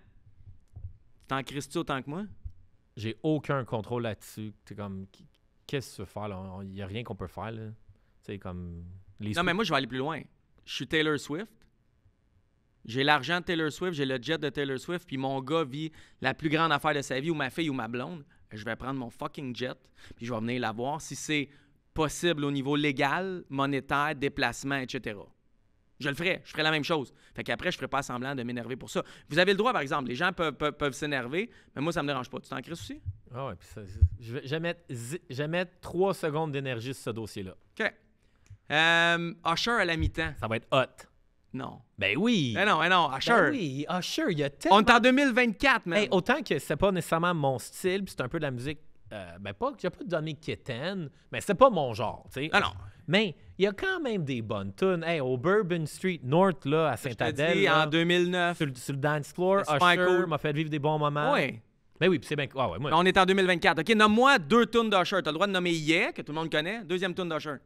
T'en crises-tu autant que moi? J'ai aucun contrôle là-dessus. T'es comme, qu'est-ce que tu veux faire? Là? Il n'y a rien qu'on peut faire. Là. comme non, mais moi, je vais aller plus loin. Je suis Taylor Swift. J'ai l'argent de Taylor Swift, j'ai le jet de Taylor Swift, puis mon gars vit la plus grande affaire de sa vie, ou ma fille ou ma blonde. Je vais prendre mon fucking jet, puis je vais venir la voir si c'est possible au niveau légal, monétaire, déplacement, etc. Je le ferai. Je ferai la même chose. Fait qu'après, je ferai pas semblant de m'énerver pour ça. Vous avez le droit, par exemple. Les gens peuvent, s'énerver, mais moi, ça me dérange pas. Tu t'en crises aussi? Ah ouais, puis je vais mettre trois secondes d'énergie sur ce dossier-là. OK. Euh, Usher à la mi-temps. Ça va être hot. Non. Ben oui! Ben non, ben non, ben Usher. Ben oui, Usher, il y a tellement... On est en 2024, mais. autant que c'est pas nécessairement mon style, puis c'est un peu de la musique. Euh, ben, pas que j'ai pas donné Kitten, mais c'est pas mon genre, tu sais. Ah non. Mais il y a quand même des bonnes tunes. Hey, au Bourbon Street North, là, à Saint-Adèle, en 2009. sur, le- dance floor, Usher m'a fait vivre des bons moments. oui. Ben oui, c'est bien. Ah On est en 2024. OK, nomme-moi deux tunes d'Usher. T'as le droit de nommer Yeah, que tout le monde connaît. Deuxième tune d'Usher.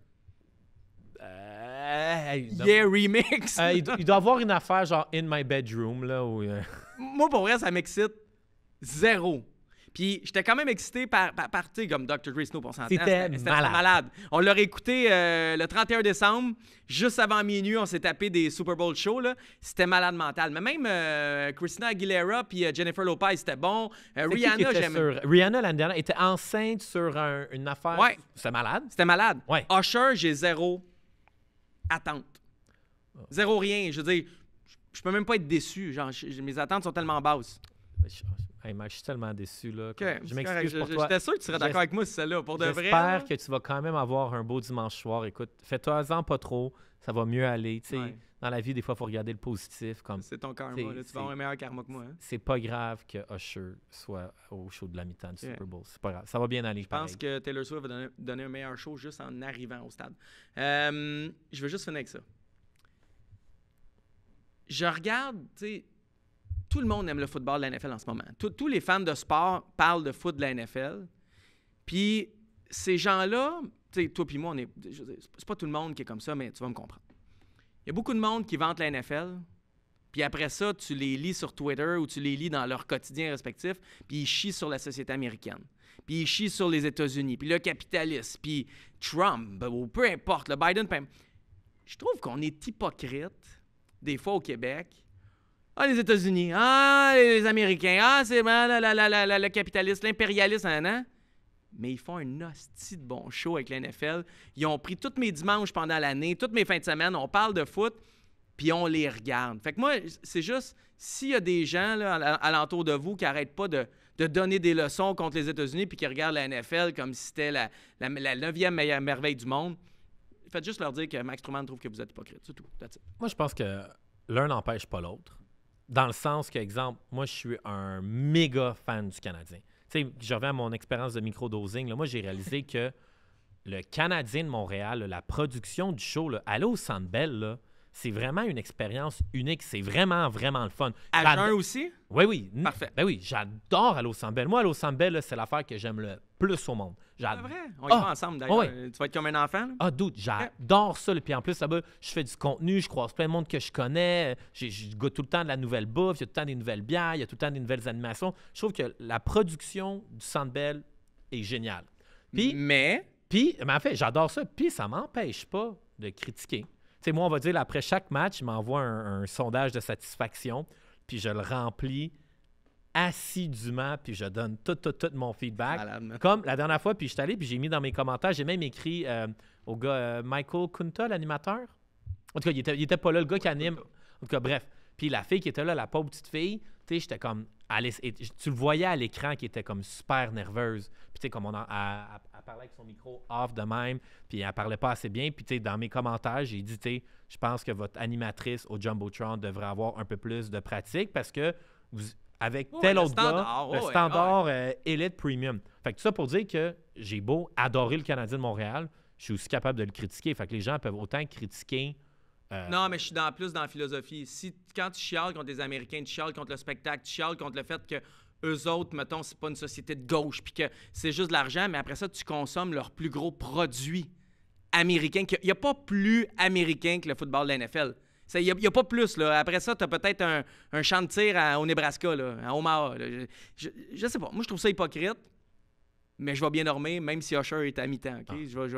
Euh, yeah Remix. Euh, il, doit, il avoir une affaire genre In My Bedroom, là. Où... Euh. moi, pour vrai, ça m'excite zéro. Puis j'étais quand même excité par, tu comme Dr. Dre Snow, pour s'entendre. C'était malade. malade. On l'aurait écouté euh, le 31 décembre, juste avant minuit, on s'est tapé des Super Bowl shows. C'était malade mental. Mais même euh, Christina Aguilera puis euh, Jennifer Lopez, c'était bon. Rihanna, j'aime. Rihanna, l'année dernière, était enceinte sur une affaire. Ouais. C'était malade. C'était malade. Ouais. Usher, j'ai zéro attente. Zéro rien. Je veux dire, je peux même pas être déçu. mes attentes sont tellement basses je suis tellement déçu. Là. je m'excuse pour toi. J'étais sûr que tu serais d'accord avec moi sur celle-là, pour de vrai. J'espère que tu vas quand même avoir un beau dimanche soir. Écoute, fais-toi-en pas trop, ça va mieux aller. Dans la vie, des fois, il faut regarder le positif. comme C'est ton karma, tu vas avoir un meilleur karma que moi. Hein? C'est pas grave que Usher soit au show de la mi-temps du Super Bowl. C'est pas grave, ça va bien aller. Je pense que Taylor Swift va donner, un meilleur show juste en arrivant au stade. Euh, je veux juste finir avec ça. Je regarde, tu sais tout le monde aime le football de la NFL en ce moment. tous les fans de sport parlent de foot de la NFL. Puis ces gens-là, tu sais, toi puis moi, on est, c'est pas tout le monde qui est comme ça, mais tu vas me comprendre. Il y a beaucoup de monde qui vante la NFL, puis après ça, tu les lis sur Twitter ou tu les lis dans leur quotidien respectif, puis ils chient sur la société américaine, puis ils chient sur les États-Unis, puis le capitaliste, puis Trump, ou peu importe, le Biden. Je trouve qu'on est hypocrite des fois au Québec ah, les États-Unis. Ah, les Américains. Ah, c'est mal, ben, le capitaliste, l'impérialiste, non. Hein, hein. Mais ils font un hostie de bon show avec la NFL. Ils ont pris tous mes dimanches pendant l'année, toutes mes fins de semaine. On parle de foot, puis on les regarde. Fait que moi, c'est juste, s'il y a des gens là, alentour de vous qui n'arrêtent pas de, donner des leçons contre les États-Unis puis qui regardent la NFL comme si c'était la, la, neuvième meilleure merveille du monde, faites juste leur dire que Max Truman trouve que vous êtes hypocrite. C'est tout. Moi, je pense que l'un n'empêche pas l'autre. Dans le sens que, exemple, moi, je suis un méga fan du Canadien. Tu sais, je reviens à mon expérience de micro-dosing. moi, j'ai réalisé que le Canadien de Montréal, la production du show, là, aller au Sandbell, c'est vraiment une expérience unique. C'est vraiment, vraiment le fun. À aussi? Oui, oui. Parfait. Ben oui, j'adore aller au Sandbell. Moi, aller au Sandbell, c'est l'affaire que j'aime le plus au monde. C'est vrai? On y ah! va ensemble, d'ailleurs. Tu vas être comme un enfant. Ah, doute, j'adore ça. Puis en plus, là-bas, je fais du contenu, je croise plein de monde que je connais. Je goûte tout le temps de la nouvelle bouffe, il y a tout le temps des nouvelles bières, il y a tout le temps des nouvelles animations. Je trouve que la production du Sandbell est géniale. Puis, mais... Puis, en fait, j'adore ça. Puis ça m'empêche pas de critiquer. Tu moi, on va dire, après chaque match, il m'envoie un sondage de satisfaction, puis je le remplis assidûment, puis je donne tout, tout, tout mon feedback. Comme la dernière fois, puis je suis allé, puis j'ai mis dans mes commentaires, j'ai même écrit euh, au gars euh, Michael Kunta, l'animateur. En tout cas, il était, pas là, le gars qui anime. En tout cas, bref. Puis la fille qui était là, la pauvre petite fille, tu sais, j'étais comme. tu le voyais à l'écran qui était comme super nerveuse. Puis tu sais, comme on a elle, parlait avec son micro off de même, puis elle parlait pas assez bien. Puis tu sais, dans mes commentaires, j'ai dit, tu sais, je pense que votre animatrice au Jumbotron devrait avoir un peu plus de pratique parce que vous, avec tel autre gars, le standard euh, elite premium. Fait que tout ça pour dire que j'ai beau adorer le Canadien de Montréal, je suis aussi capable de le critiquer. Fait que les gens peuvent autant critiquer. Euh, non, mais je suis dans, plus dans la philosophie. Si, quand tu chiales contre les Américains, tu chiales contre le spectacle, tu chiales contre le fait que eux autres, mettons, c'est pas une société de gauche, puis que c'est juste de l'argent, mais après ça, tu consommes leur plus gros produits américains. Il n'y a, pas plus américain que le football de la NFL. Il n'y a, pas plus. Là. Après ça, tu as peut-être un, champ de tir au Nebraska, à Omaha. Je, ne sais pas. Moi, je trouve ça hypocrite. Mais je vais bien dormir, même si Usher est à mi-temps. Ah.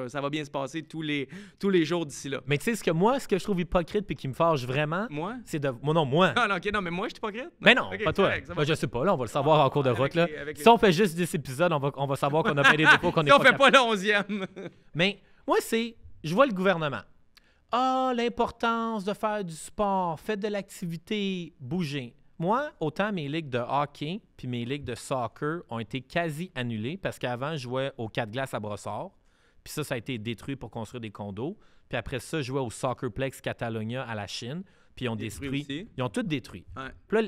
ça va bien se passer tous les, tous les jours d'ici là. Mais tu sais, ce que moi, ce que je trouve hypocrite puis qui me forge vraiment, moi? c'est de. Moi, non, moi. Ah, non, non, mais moi, je suis hypocrite. Mais non, pas toi. Ben, je sais pas, là, on va le savoir ah, en cours de route. Si on fait juste 10 épisodes, on va, savoir qu'on a fait des <laughs> dépôts qu'on si on ne fait pas le 11e. mais moi, c'est. Je vois le gouvernement. Ah, l'importance de faire du sport, faites de l'activité, bougez. Moi, autant mes ligues de hockey puis mes ligues de soccer ont été quasi annulées parce qu'avant, je jouais au 4 glaces à Brossard. Puis ça, ça a été détruit pour construire des condos. Puis après ça, je jouais au Soccerplex Catalonia à la Chine ils ont détruit. Ils ont tout détruit.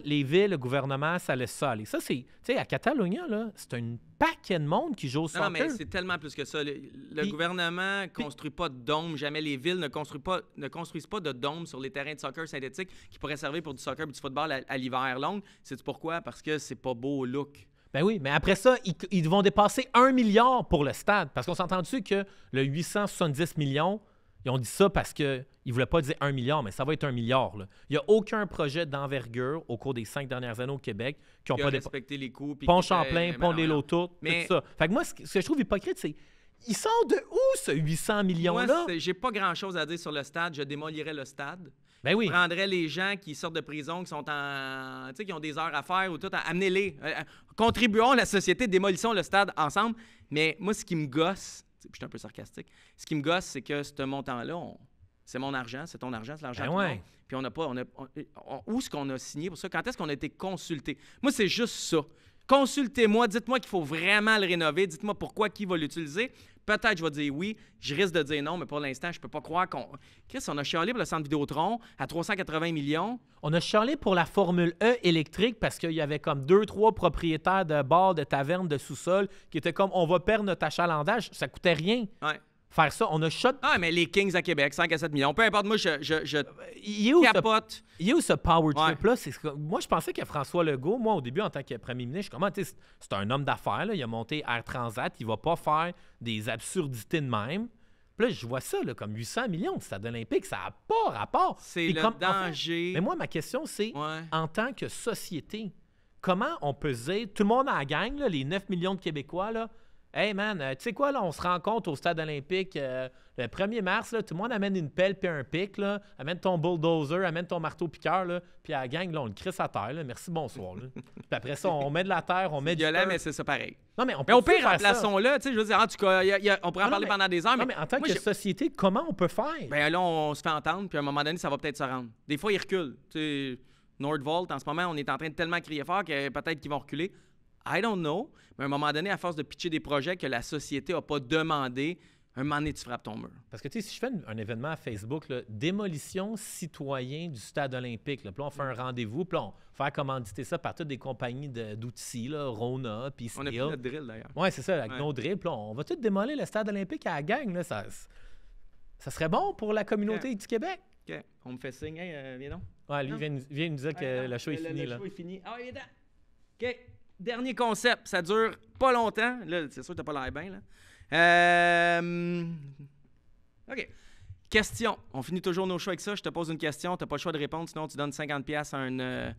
les villes, le gouvernement, ça laisse ça aller. Ça, c'est. Tu sais, à Catalogne, là, c'est un paquet de monde qui joue au soccer. Non, mais c'est tellement plus que ça. Le, gouvernement ne construit pas de dôme, jamais les villes ne, construisent pas, de dôme sur les terrains de soccer synthétique qui pourraient servir pour du soccer et du football à, l'hiver long. C'est pourquoi? Parce que c'est pas beau au look. Ben oui, mais après ça, ils, vont dépasser un milliard pour le stade. Parce qu'on sentend entendu que le 870 millions, ils ont dit ça parce qu'ils ne voulaient pas dire un milliard, mais ça va être un milliard. Il n'y a aucun projet d'envergure au cours des cinq dernières années au Québec qui n'ont pas respecté les coûts. Pont Champlain, Pont des mais... tout ça. Fait que moi, ce que je trouve hypocrite, c'est ils sortent de où ce 800 millions-là? Moi, j'ai pas grand-chose à dire sur le stade. Je démolirais le stade. Ben oui. Je prendrais les gens qui sortent de prison, qui sont en. Tu sais, qui ont des heures à faire ou tout. Amenez-les. Euh, euh, contribuons à la société, démolissons le stade ensemble. Mais moi, ce qui me gosse, c'est J'étais un peu sarcastique. Ce qui me gosse, c'est que ce montant-là, c'est mon argent, c'est ton argent, c'est l'argent. Ben puis on n'a pas. On a, où est-ce qu'on a signé pour ça? Quand est-ce qu'on a été consulté? Moi, c'est juste ça. Consultez-moi, dites-moi qu'il faut vraiment le rénover, dites-moi pourquoi, qui va l'utiliser. Peut-être je vais dire oui, je risque de dire non, mais pour l'instant, je peux pas croire qu'on. Chris, on a chialé pour le centre Vidéotron à 380 millions. On a charlé pour la Formule E électrique parce qu'il y avait comme deux, trois propriétaires de bars, de tavernes, de sous-sol qui étaient comme on va perdre notre achalandage. Ça coûtait rien. Ouais faire ça. On a shot. Ah, mais les Kings à Québec, 5 à 7 millions. Peu importe, moi, je, je, il est où capote. il est où ce power trip-là? Moi, je pensais que François Legault, moi, au début, en tant que premier ministre, je comment, ah, c'est un homme d'affaires, il a monté Air Transat, il va pas faire des absurdités de même. Puis là, je vois ça, là, comme 800 millions de stade olympique, ça n'a pas rapport. C'est le danger. mais moi, ma question, c'est en tant que société, comment on peut dire, tout le monde a la gang, les 9 millions de Québécois, là, Hey man, euh, tu sais quoi, là, on se rencontre au stade olympique euh, le 1er mars, là, tout le monde amène une pelle puis un pic, là, amène ton bulldozer, amène ton marteau piqueur, là, puis à la gang, là, on le crisse à terre, là, merci, bonsoir. <laughs> puis après ça, on met de la terre, on met du. Violent, mais c'est ça pareil. Non, mais on peut. Mais au pire, remplaçons tu sais, je veux dire, en tout cas, on pourrait en parler pendant des heures. mais, en tant que société, comment on peut faire? Ben là, on se fait entendre, puis à un moment donné, ça va peut-être se rendre. Des fois, ils reculent. Tu sais, Nordvolt, en ce moment, on est en train de tellement crier fort que peut-être qu'ils vont reculer. I don't know. Mais à un moment donné, à force de pitcher des projets que la société n'a pas demandé, un moment donné, tu frappes ton mur. Parce que, tu sais, si je fais un, événement à Facebook, démolition citoyen du stade olympique, là, puis on fait un rendez-vous, puis on fait commanditer ça par toutes des compagnies d'outils, là, Rona, puis On a pris notre drill, d'ailleurs. Oui, c'est ça, avec nos drills, puis on, on va tout démolir le stade olympique à la gang, là, ça, ça serait bon pour la communauté du Québec. OK, on me fait signe, hein? viens donc. Ouais, lui, viens Vient, nous dire que le show est fini, le là. Le show est fini. Ah, viens OK. Dernier concept, ça dure pas longtemps. Là, c'est sûr que t'as pas l'air bien, là. Euh, OK. Question. On finit toujours nos choix avec ça. Je te pose une question, t'as pas le choix de répondre, sinon tu donnes 50$ à euh,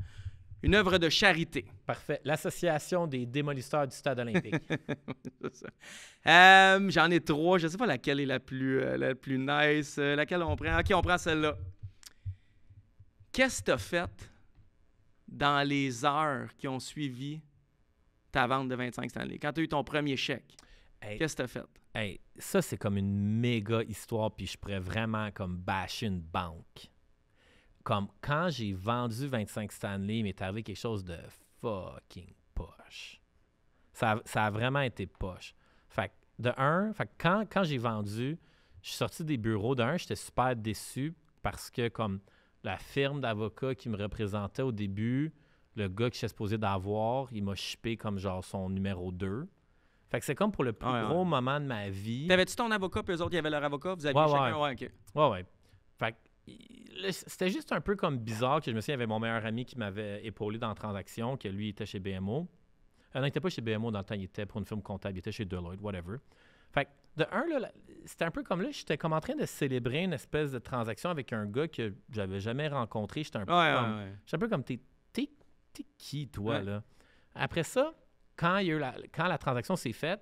une, œuvre de charité. Parfait. L'Association des démolisseurs du Stade olympique. <laughs> Euh, j'en ai trois. Je sais pas laquelle est la plus, la plus nice. laquelle on prend? OK, on prend celle-là. Qu'est-ce que t'as fait dans les heures qui ont suivi ta vente de 25 Stanley? Quand tu as eu ton premier chèque, qu'est-ce que tu as fait? ça, c'est comme une méga histoire, puis je pourrais vraiment comme une banque. Comme quand j'ai vendu 25 Stanley, mais m'est arrivé quelque chose de fucking poche. Ça, a vraiment été poche. Fait de un, quand, j'ai vendu, je suis sorti des bureaux. D'un, j'étais super déçu parce que comme la firme d'avocats qui me représentait au début, le gars que je suis supposé d'avoir, il m'a chippé comme genre son numéro 2. Fait que c'est comme pour le plus gros moment de ma vie. T'avais-tu ton avocat, puis eux autres, ils avaient leur avocat, vous aviez chacun? Ouais, ok. ouais, ouais. Fait que c'était juste un peu comme bizarre que je me souviens, il y avait mon meilleur ami qui m'avait épaulé dans la transaction, que lui, était chez BMO. Euh, non, il n'était pas chez BMO dans le temps, il était pour une firme comptable, il était chez Deloitte, whatever. Fait que, de un, là c'était un peu comme là, j'étais comme en train de célébrer une espèce de transaction avec un gars que j'avais jamais rencontré. J'étais un, un peu comme, t'es t'es qui, toi, là? Après ça, quand, il la, quand la transaction s'est faite,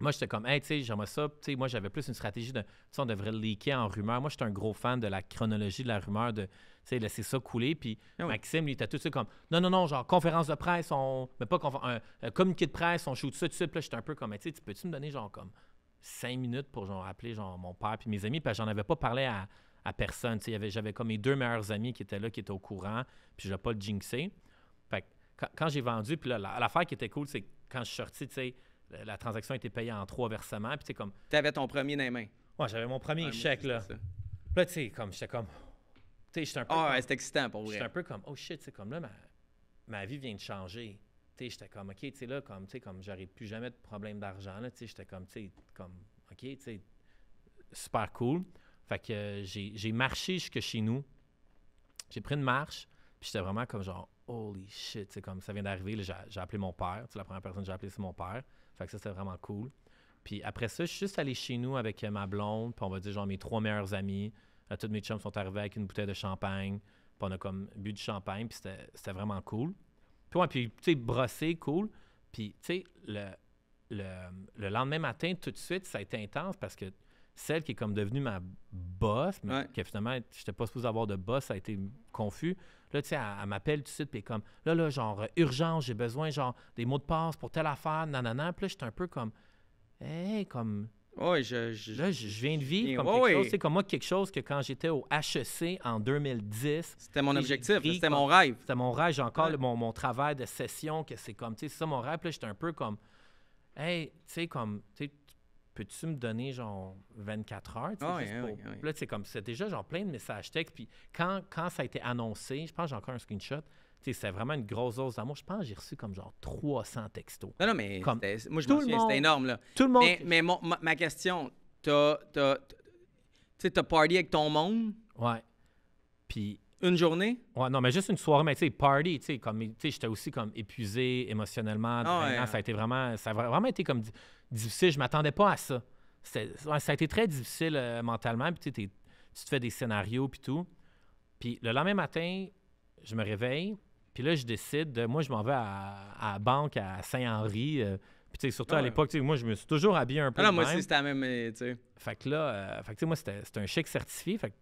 moi, j'étais comme, hey, tu sais, j'aimerais ça. Tu moi, j'avais plus une stratégie de, tu sais, on devrait leaker en rumeur. Moi, j'étais un gros fan de la chronologie de la rumeur, de, tu sais, laisser ça couler. Puis ah Maxime, lui, était tout de suite comme, non, non, non, genre, conférence de presse, on, mais pas conférence, un communiqué de presse, on shoot ça, tout suite. Puis là, j'étais un peu comme, tu sais, peux-tu me donner, genre, comme, cinq minutes pour, genre, appeler, genre, mon père puis mes amis, Puis j'en avais pas parlé à, à personne. J'avais comme mes deux meilleurs amis qui étaient là, qui étaient au courant, puis je n'ai pas le jinxé. Fait quand, j'ai vendu, puis là, l'affaire qui était cool, c'est quand je suis sorti, la, transaction était payée en trois versements, puis c'est comme... Tu avais ton premier dans les mains. Ouais, j'avais mon premier chèque, là. Là, tu sais, comme, j'étais comme... Tu sais, j'étais un peu... Ah, c'était ouais, excitant, pour vrai. J'étais un peu comme, oh shit, c'est comme là, ma, ma vie vient de changer. Tu sais, j'étais comme, OK, tu sais, là, comme, tu sais, comme, j'aurais plus jamais de problème d'argent, là, tu sais, j'étais comme, tu sais, comme, OK, tu sais, super cool. Fait que euh, j'ai marché jusque chez nous. J'ai pris une marche. Puis j'étais vraiment comme genre, holy shit, c'est comme ça vient d'arriver. J'ai appelé mon père. La première personne que j'ai appelée, c'est mon père. Fait que ça, c'était vraiment cool. Puis après ça, je suis juste allé chez nous avec euh, ma blonde. Puis on va dire, genre, mes trois meilleurs amis. Là, euh, tous mes chums sont arrivés avec une bouteille de champagne. Puis on a comme bu du champagne. Puis c'était vraiment cool. Puis ouais, puis tu sais, brossé, cool. Puis tu sais, le, le lendemain matin, tout de suite, ça a été intense parce que celle qui est comme devenue ma boss, mais qui, que finalement, j'étais pas supposé avoir de boss, ça a été confus. Là, tu sais, elle, m'appelle tout de suite, puis comme, là, là, genre, euh, urgence, j'ai besoin, genre, des mots de passe pour telle affaire, nanana. Puis là, j'étais un peu comme, hey, comme. Ouais, je, là, je, viens de vivre C'est comme moi, quelque chose que quand j'étais au HEC en 2010. C'était mon objectif, c'était mon rêve. C'était mon rêve. J'ai encore mon, travail de session, que c'est comme, tu sais, c'est ça mon rêve. Puis là, j'étais un peu comme, hey, tu sais, comme, tu peux-tu me donner genre 24 heures? Ah hein, là, c'est comme c'est déjà genre plein de messages textes. Puis quand, quand ça a été annoncé, je pense que j'ai encore un screenshot. C'est vraiment une grosse dose d'amour. Je pense que j'ai reçu comme genre 300 textos. Non, non, mais moi, je me souviens, c'était énorme. Tout le monde. Mais, mon, ma, ma, tu t'as party avec ton monde? Ouais. Puis une journée? Ouais, non, mais juste une soirée, mais tu sais, party, tu sais, comme, tu j'étais aussi comme épuisé émotionnellement. Ah ça a été vraiment, ça a vraiment été comme difficile. Je m'attendais pas à ça. Ouais, ça a été très difficile euh, mentalement, puis tu te fais des scénarios, puis tout. Puis le lendemain matin, je me réveille, puis là, je décide, de, moi, je m'en vais à, la banque à Saint-Henri. Euh, puis tu sais, surtout ah à l'époque, moi, je me suis toujours habillé un ah peu. Ah, non, moi aussi, c'était la même, euh, tu sais. Fait que là, fait que, moi, c'était un chèque certifié, fait que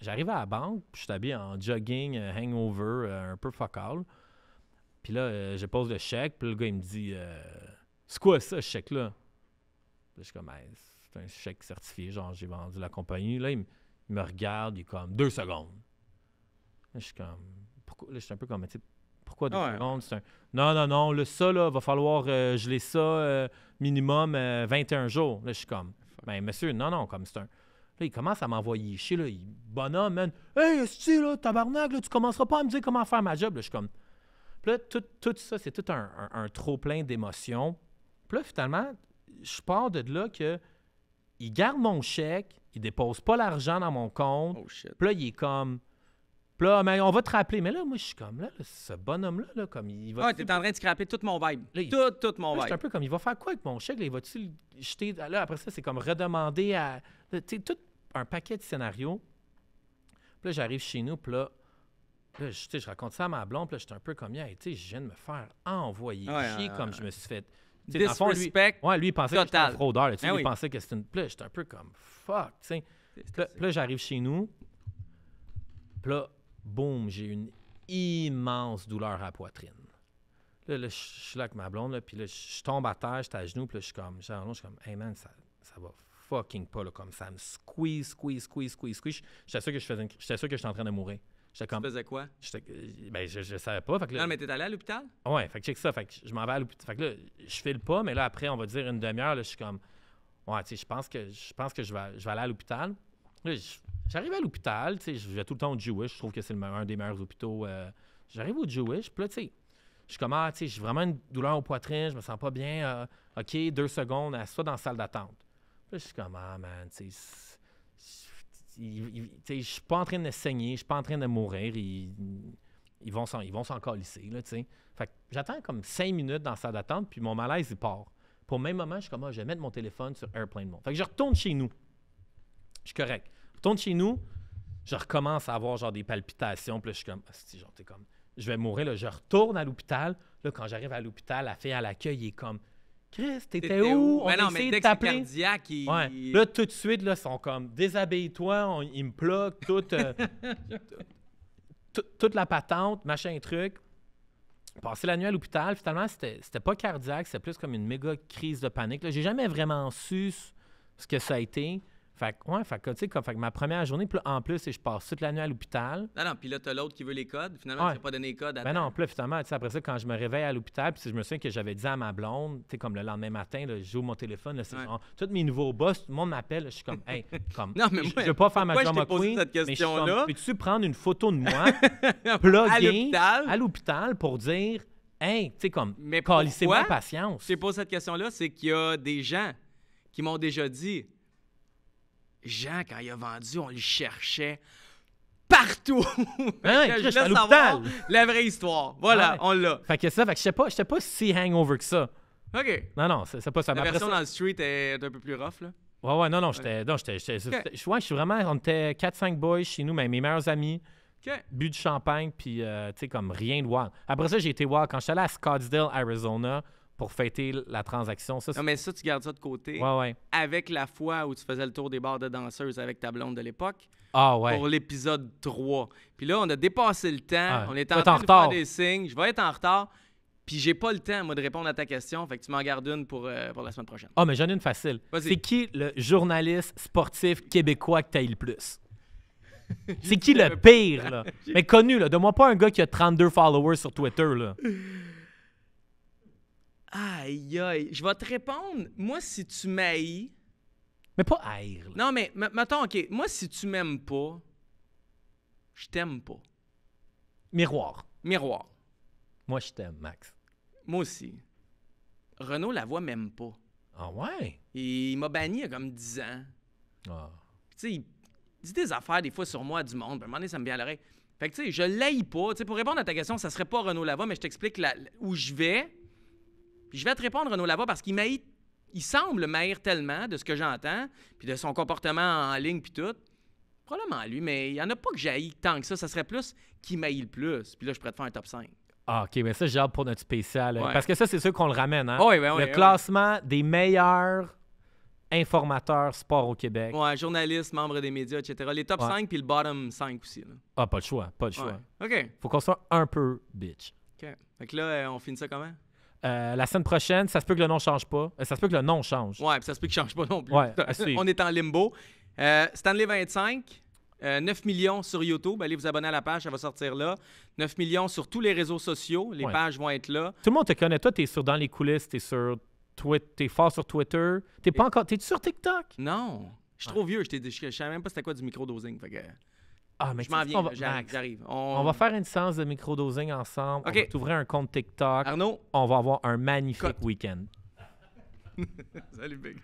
J'arrive à la banque, puis je suis habillé en jogging, euh, hangover, euh, un peu fuck all. Puis là, euh, je pose le chèque, puis le gars, il me dit C'est quoi ça, ce chèque-là Je suis comme C'est un chèque certifié, genre, j'ai vendu la compagnie. Là, il, me regarde, il est comme Deux secondes. je suis comme pourquoi, un peu comme Pourquoi deux ah secondes Non, non, non, le ça, là, va falloir geler ça minimum 21 jours. Là, je suis comme Mais ben, monsieur, non, non, comme c'est un Là, il commence à m'envoyer chier, là. bonhomme, man. Hey, est-ce là, tabarnak, là, tu commenceras pas à me dire comment faire ma job, là. Je suis comme. Puis là, tout, ça, c'est tout un, trop-plein d'émotions. Puis là, finalement, je pars de là que il garde mon chèque, il dépose pas l'argent dans mon compte. Oh Puis là, il est comme. Puis là, mais on va te rappeler. Mais là, moi, je suis comme là, ce bonhomme-là, là, comme il va. Ah, t'es en train de scraper tout mon vibe. Tout, tout mon vibe. C'est un peu comme il va faire quoi avec mon chèque? il va-tu jeter. Là, après ça, c'est comme redemander à. Tu un paquet de scénarios. Puis là, j'arrive chez nous, puis là, je, raconte ça à ma blonde, puis là, j'étais un peu comme, tu sais, je viens de me faire envoyer chier comme je me suis fait. sais dans fond, lui, ouais, lui, il pensait que c'était un fraudeur. Ben il pensait que c'était une. Puis là, j'étais un peu comme, fuck, tu sais. Puis là, j'arrive chez nous, puis là, boum, j'ai une immense douleur à la poitrine. Là, là je suis là avec ma blonde, puis là, je tombe à terre, j'étais à genoux, puis là, je suis comme, je suis comme, hey man, ça, ça va fucking pas, comme ça me squeeze, squeeze, squeeze, squeeze, squeeze. J'étais sûr que je faisais, j'étais sûr que j'étais en train de mourir. J'étais comme. Tu faisais quoi? Euh, ben, je, ne savais pas. Non, mais t'es allé à l'hôpital? Ouais, fait que check ça. Fait que je m'en vais à l'hôpital. Fait que là, je file pas, mais là, après, on va dire une demi-heure, là, je suis comme. Ouais, tu sais, je pense que je pense que je vais, je vais aller à l'hôpital. j'arrive à l'hôpital, tu sais, je vais tout le temps au Jewish. Je trouve que c'est un des meilleurs hôpitaux. Euh, j'arrive au Jewish, puis là, tu sais, je suis comme, ah, tu sais, j'ai vraiment une douleur au poitrine, je me sens pas bien. Euh, OK, deux secondes, assois dans la salle d'attente. Puis je suis comme, ah, man, je ne suis pas en train de saigner, je suis pas en train de mourir. Ils, ils vont s'en, ils calisser, là, tu j'attends comme cinq minutes dans la salle d'attente, puis mon malaise, il part. Pour au même moment, je suis comme, ah, je vais mettre mon téléphone sur Airplane Mode. Fait que je retourne chez nous. Je suis correct. Je retourne chez nous, je recommence à avoir, genre, des palpitations, puis je suis comme, ah, comme, je vais mourir, là. Je retourne à l'hôpital. Là, quand j'arrive à l'hôpital, la fille à l'accueil est comme, Chris, t'étais où? On ouais. Là, tout de suite, là, sont comme déshabille-toi, ils me bloquent, euh, <laughs> toute, la patente, machin truc. Passer la nuit à l'hôpital, finalement, c'était pas cardiaque, c'était plus comme une méga crise de panique. J'ai jamais vraiment su ce que ça a été. Fait que, ouais, fait que, tu sais, comme, ma première journée, en plus, et je passe toute la nuit à l'hôpital. Non, non, puis là, t'as l'autre qui veut les codes. Finalement, ouais. tu n'as pas donné les codes à Ben non, plus, finalement, tu sais, après ça, quand je me réveille à l'hôpital, puis je me souviens que j'avais dit à ma blonde, tu sais, comme le lendemain matin, j'ouvre mon téléphone, là, tous mes nouveaux boss, tout le monde m'appelle, je suis comme, hey, comme, <laughs> non, mais je veux pas faire ma drama queen. cette question-là? Peux-tu prendre une photo de moi, <laughs> l'hôpital à l'hôpital pour dire, hey, tu sais, comme, mais calissez-moi patience. Je pose cette question-là, c'est qu'il y a des gens qui m'ont déjà dit, Jean, quand il a vendu, on le cherchait partout. Hein, <laughs> je savoir la vraie histoire. Voilà, ah on l'a. Fait que ça, fait que sais pas, j'étais pas si hangover que ça. OK. Non, non, c'est pas ça. La version dans le street est un peu plus rough, là. Ouais, ouais, non, non, j'étais. je suis vraiment. On était 4-5 boys chez nous, mais mes meilleurs amis. OK. Bu de champagne, puis, euh, tu sais, comme rien de wild. Après ça, j'ai été wild. Quand je suis allé à Scottsdale, Arizona, pour fêter la transaction. Ça, non, mais ça, tu gardes ça de côté. Avec la fois où tu faisais le tour des bars de danseuses avec ta blonde de l'époque. Ah ouais. Pour l'épisode 3. Puis là, on a dépassé le temps. on est en train de faire des signes. Je vais être en retard. Puis j'ai pas le temps, moi, de répondre à ta question. Fait que tu m'en gardes une pour, euh, pour la semaine prochaine. Ah, oh, mais j'en ai une facile. C'est qui le journaliste sportif québécois que as le plus? C'est qui le <laughs> pire, Mais connu, là. Donne-moi pas un gars qui a 32 followers sur Twitter, là. Aïe, aïe. Je vais te répondre. Moi, si tu m'haïs. Mais pas haïr. Là. Non, mais mettons, OK. Moi, si tu m'aimes pas, je t'aime pas. Miroir. Miroir. Moi, je t'aime, Max. Moi aussi. Renaud Lavoie m'aime pas. Ah ouais? Il, m'a banni il y a comme 10 ans. Ah. Tu sais, il dit des affaires des fois sur moi du monde. Ben, à un moment donné, ça me vient à l'oreille. Fait que, tu sais, je l'aille pas. Tu sais, pour répondre à ta question, ça serait pas Renaud Lavoie, mais je t'explique où je vais je vais te répondre, Renaud là-bas, parce qu'il m'haït. Il semble maïr tellement de ce que j'entends, puis de son comportement en ligne, puis tout. Probablement lui, mais il n'y en a pas que j'aille tant que ça. Ça serait plus qu'il maille le plus. Puis là, je pourrais te faire un top 5. Ah, OK, mais ça, j'ai hâte pour notre spécial. Euh, parce que ça, c'est sûr qu'on le ramène. Hein? oui, oui, le classement des meilleurs informateurs sport au Québec. Ouais, journaliste, membre des médias, etc. Les top 5 puis le bottom 5 aussi. Ah, pas de choix, pas de choix. OK. Faut qu'on soit un peu bitch. OK. Fait là, euh, on finit ça comment? Euh, la semaine prochaine, ça se peut que le nom change pas. Euh, ça se peut que le nom change. Ouais, ça se peut qu'il change pas non plus. <laughs> On est en limbo. Euh, Stanley 25, 9 millions sur YouTube. Allez vous abonner à la page, ça va sortir là. 9 millions sur tous les réseaux sociaux. Les pages vont être là. Tout le monde te connaît. Toi, t'es sur Dans les coulisses, t'es sur Twitter, t'es fort sur Twitter. T'es pas encore. T'es sur TikTok? Non. Je suis trop vieux. Je, ne savais même pas c'était quoi du micro-dosing. Ah, mais je m'en viens, j'arrive. On... va faire une séance de microdosing ensemble. On va t'ouvrir un compte TikTok. Arnaud. On va avoir un magnifique week-end. <laughs> Salut, Big.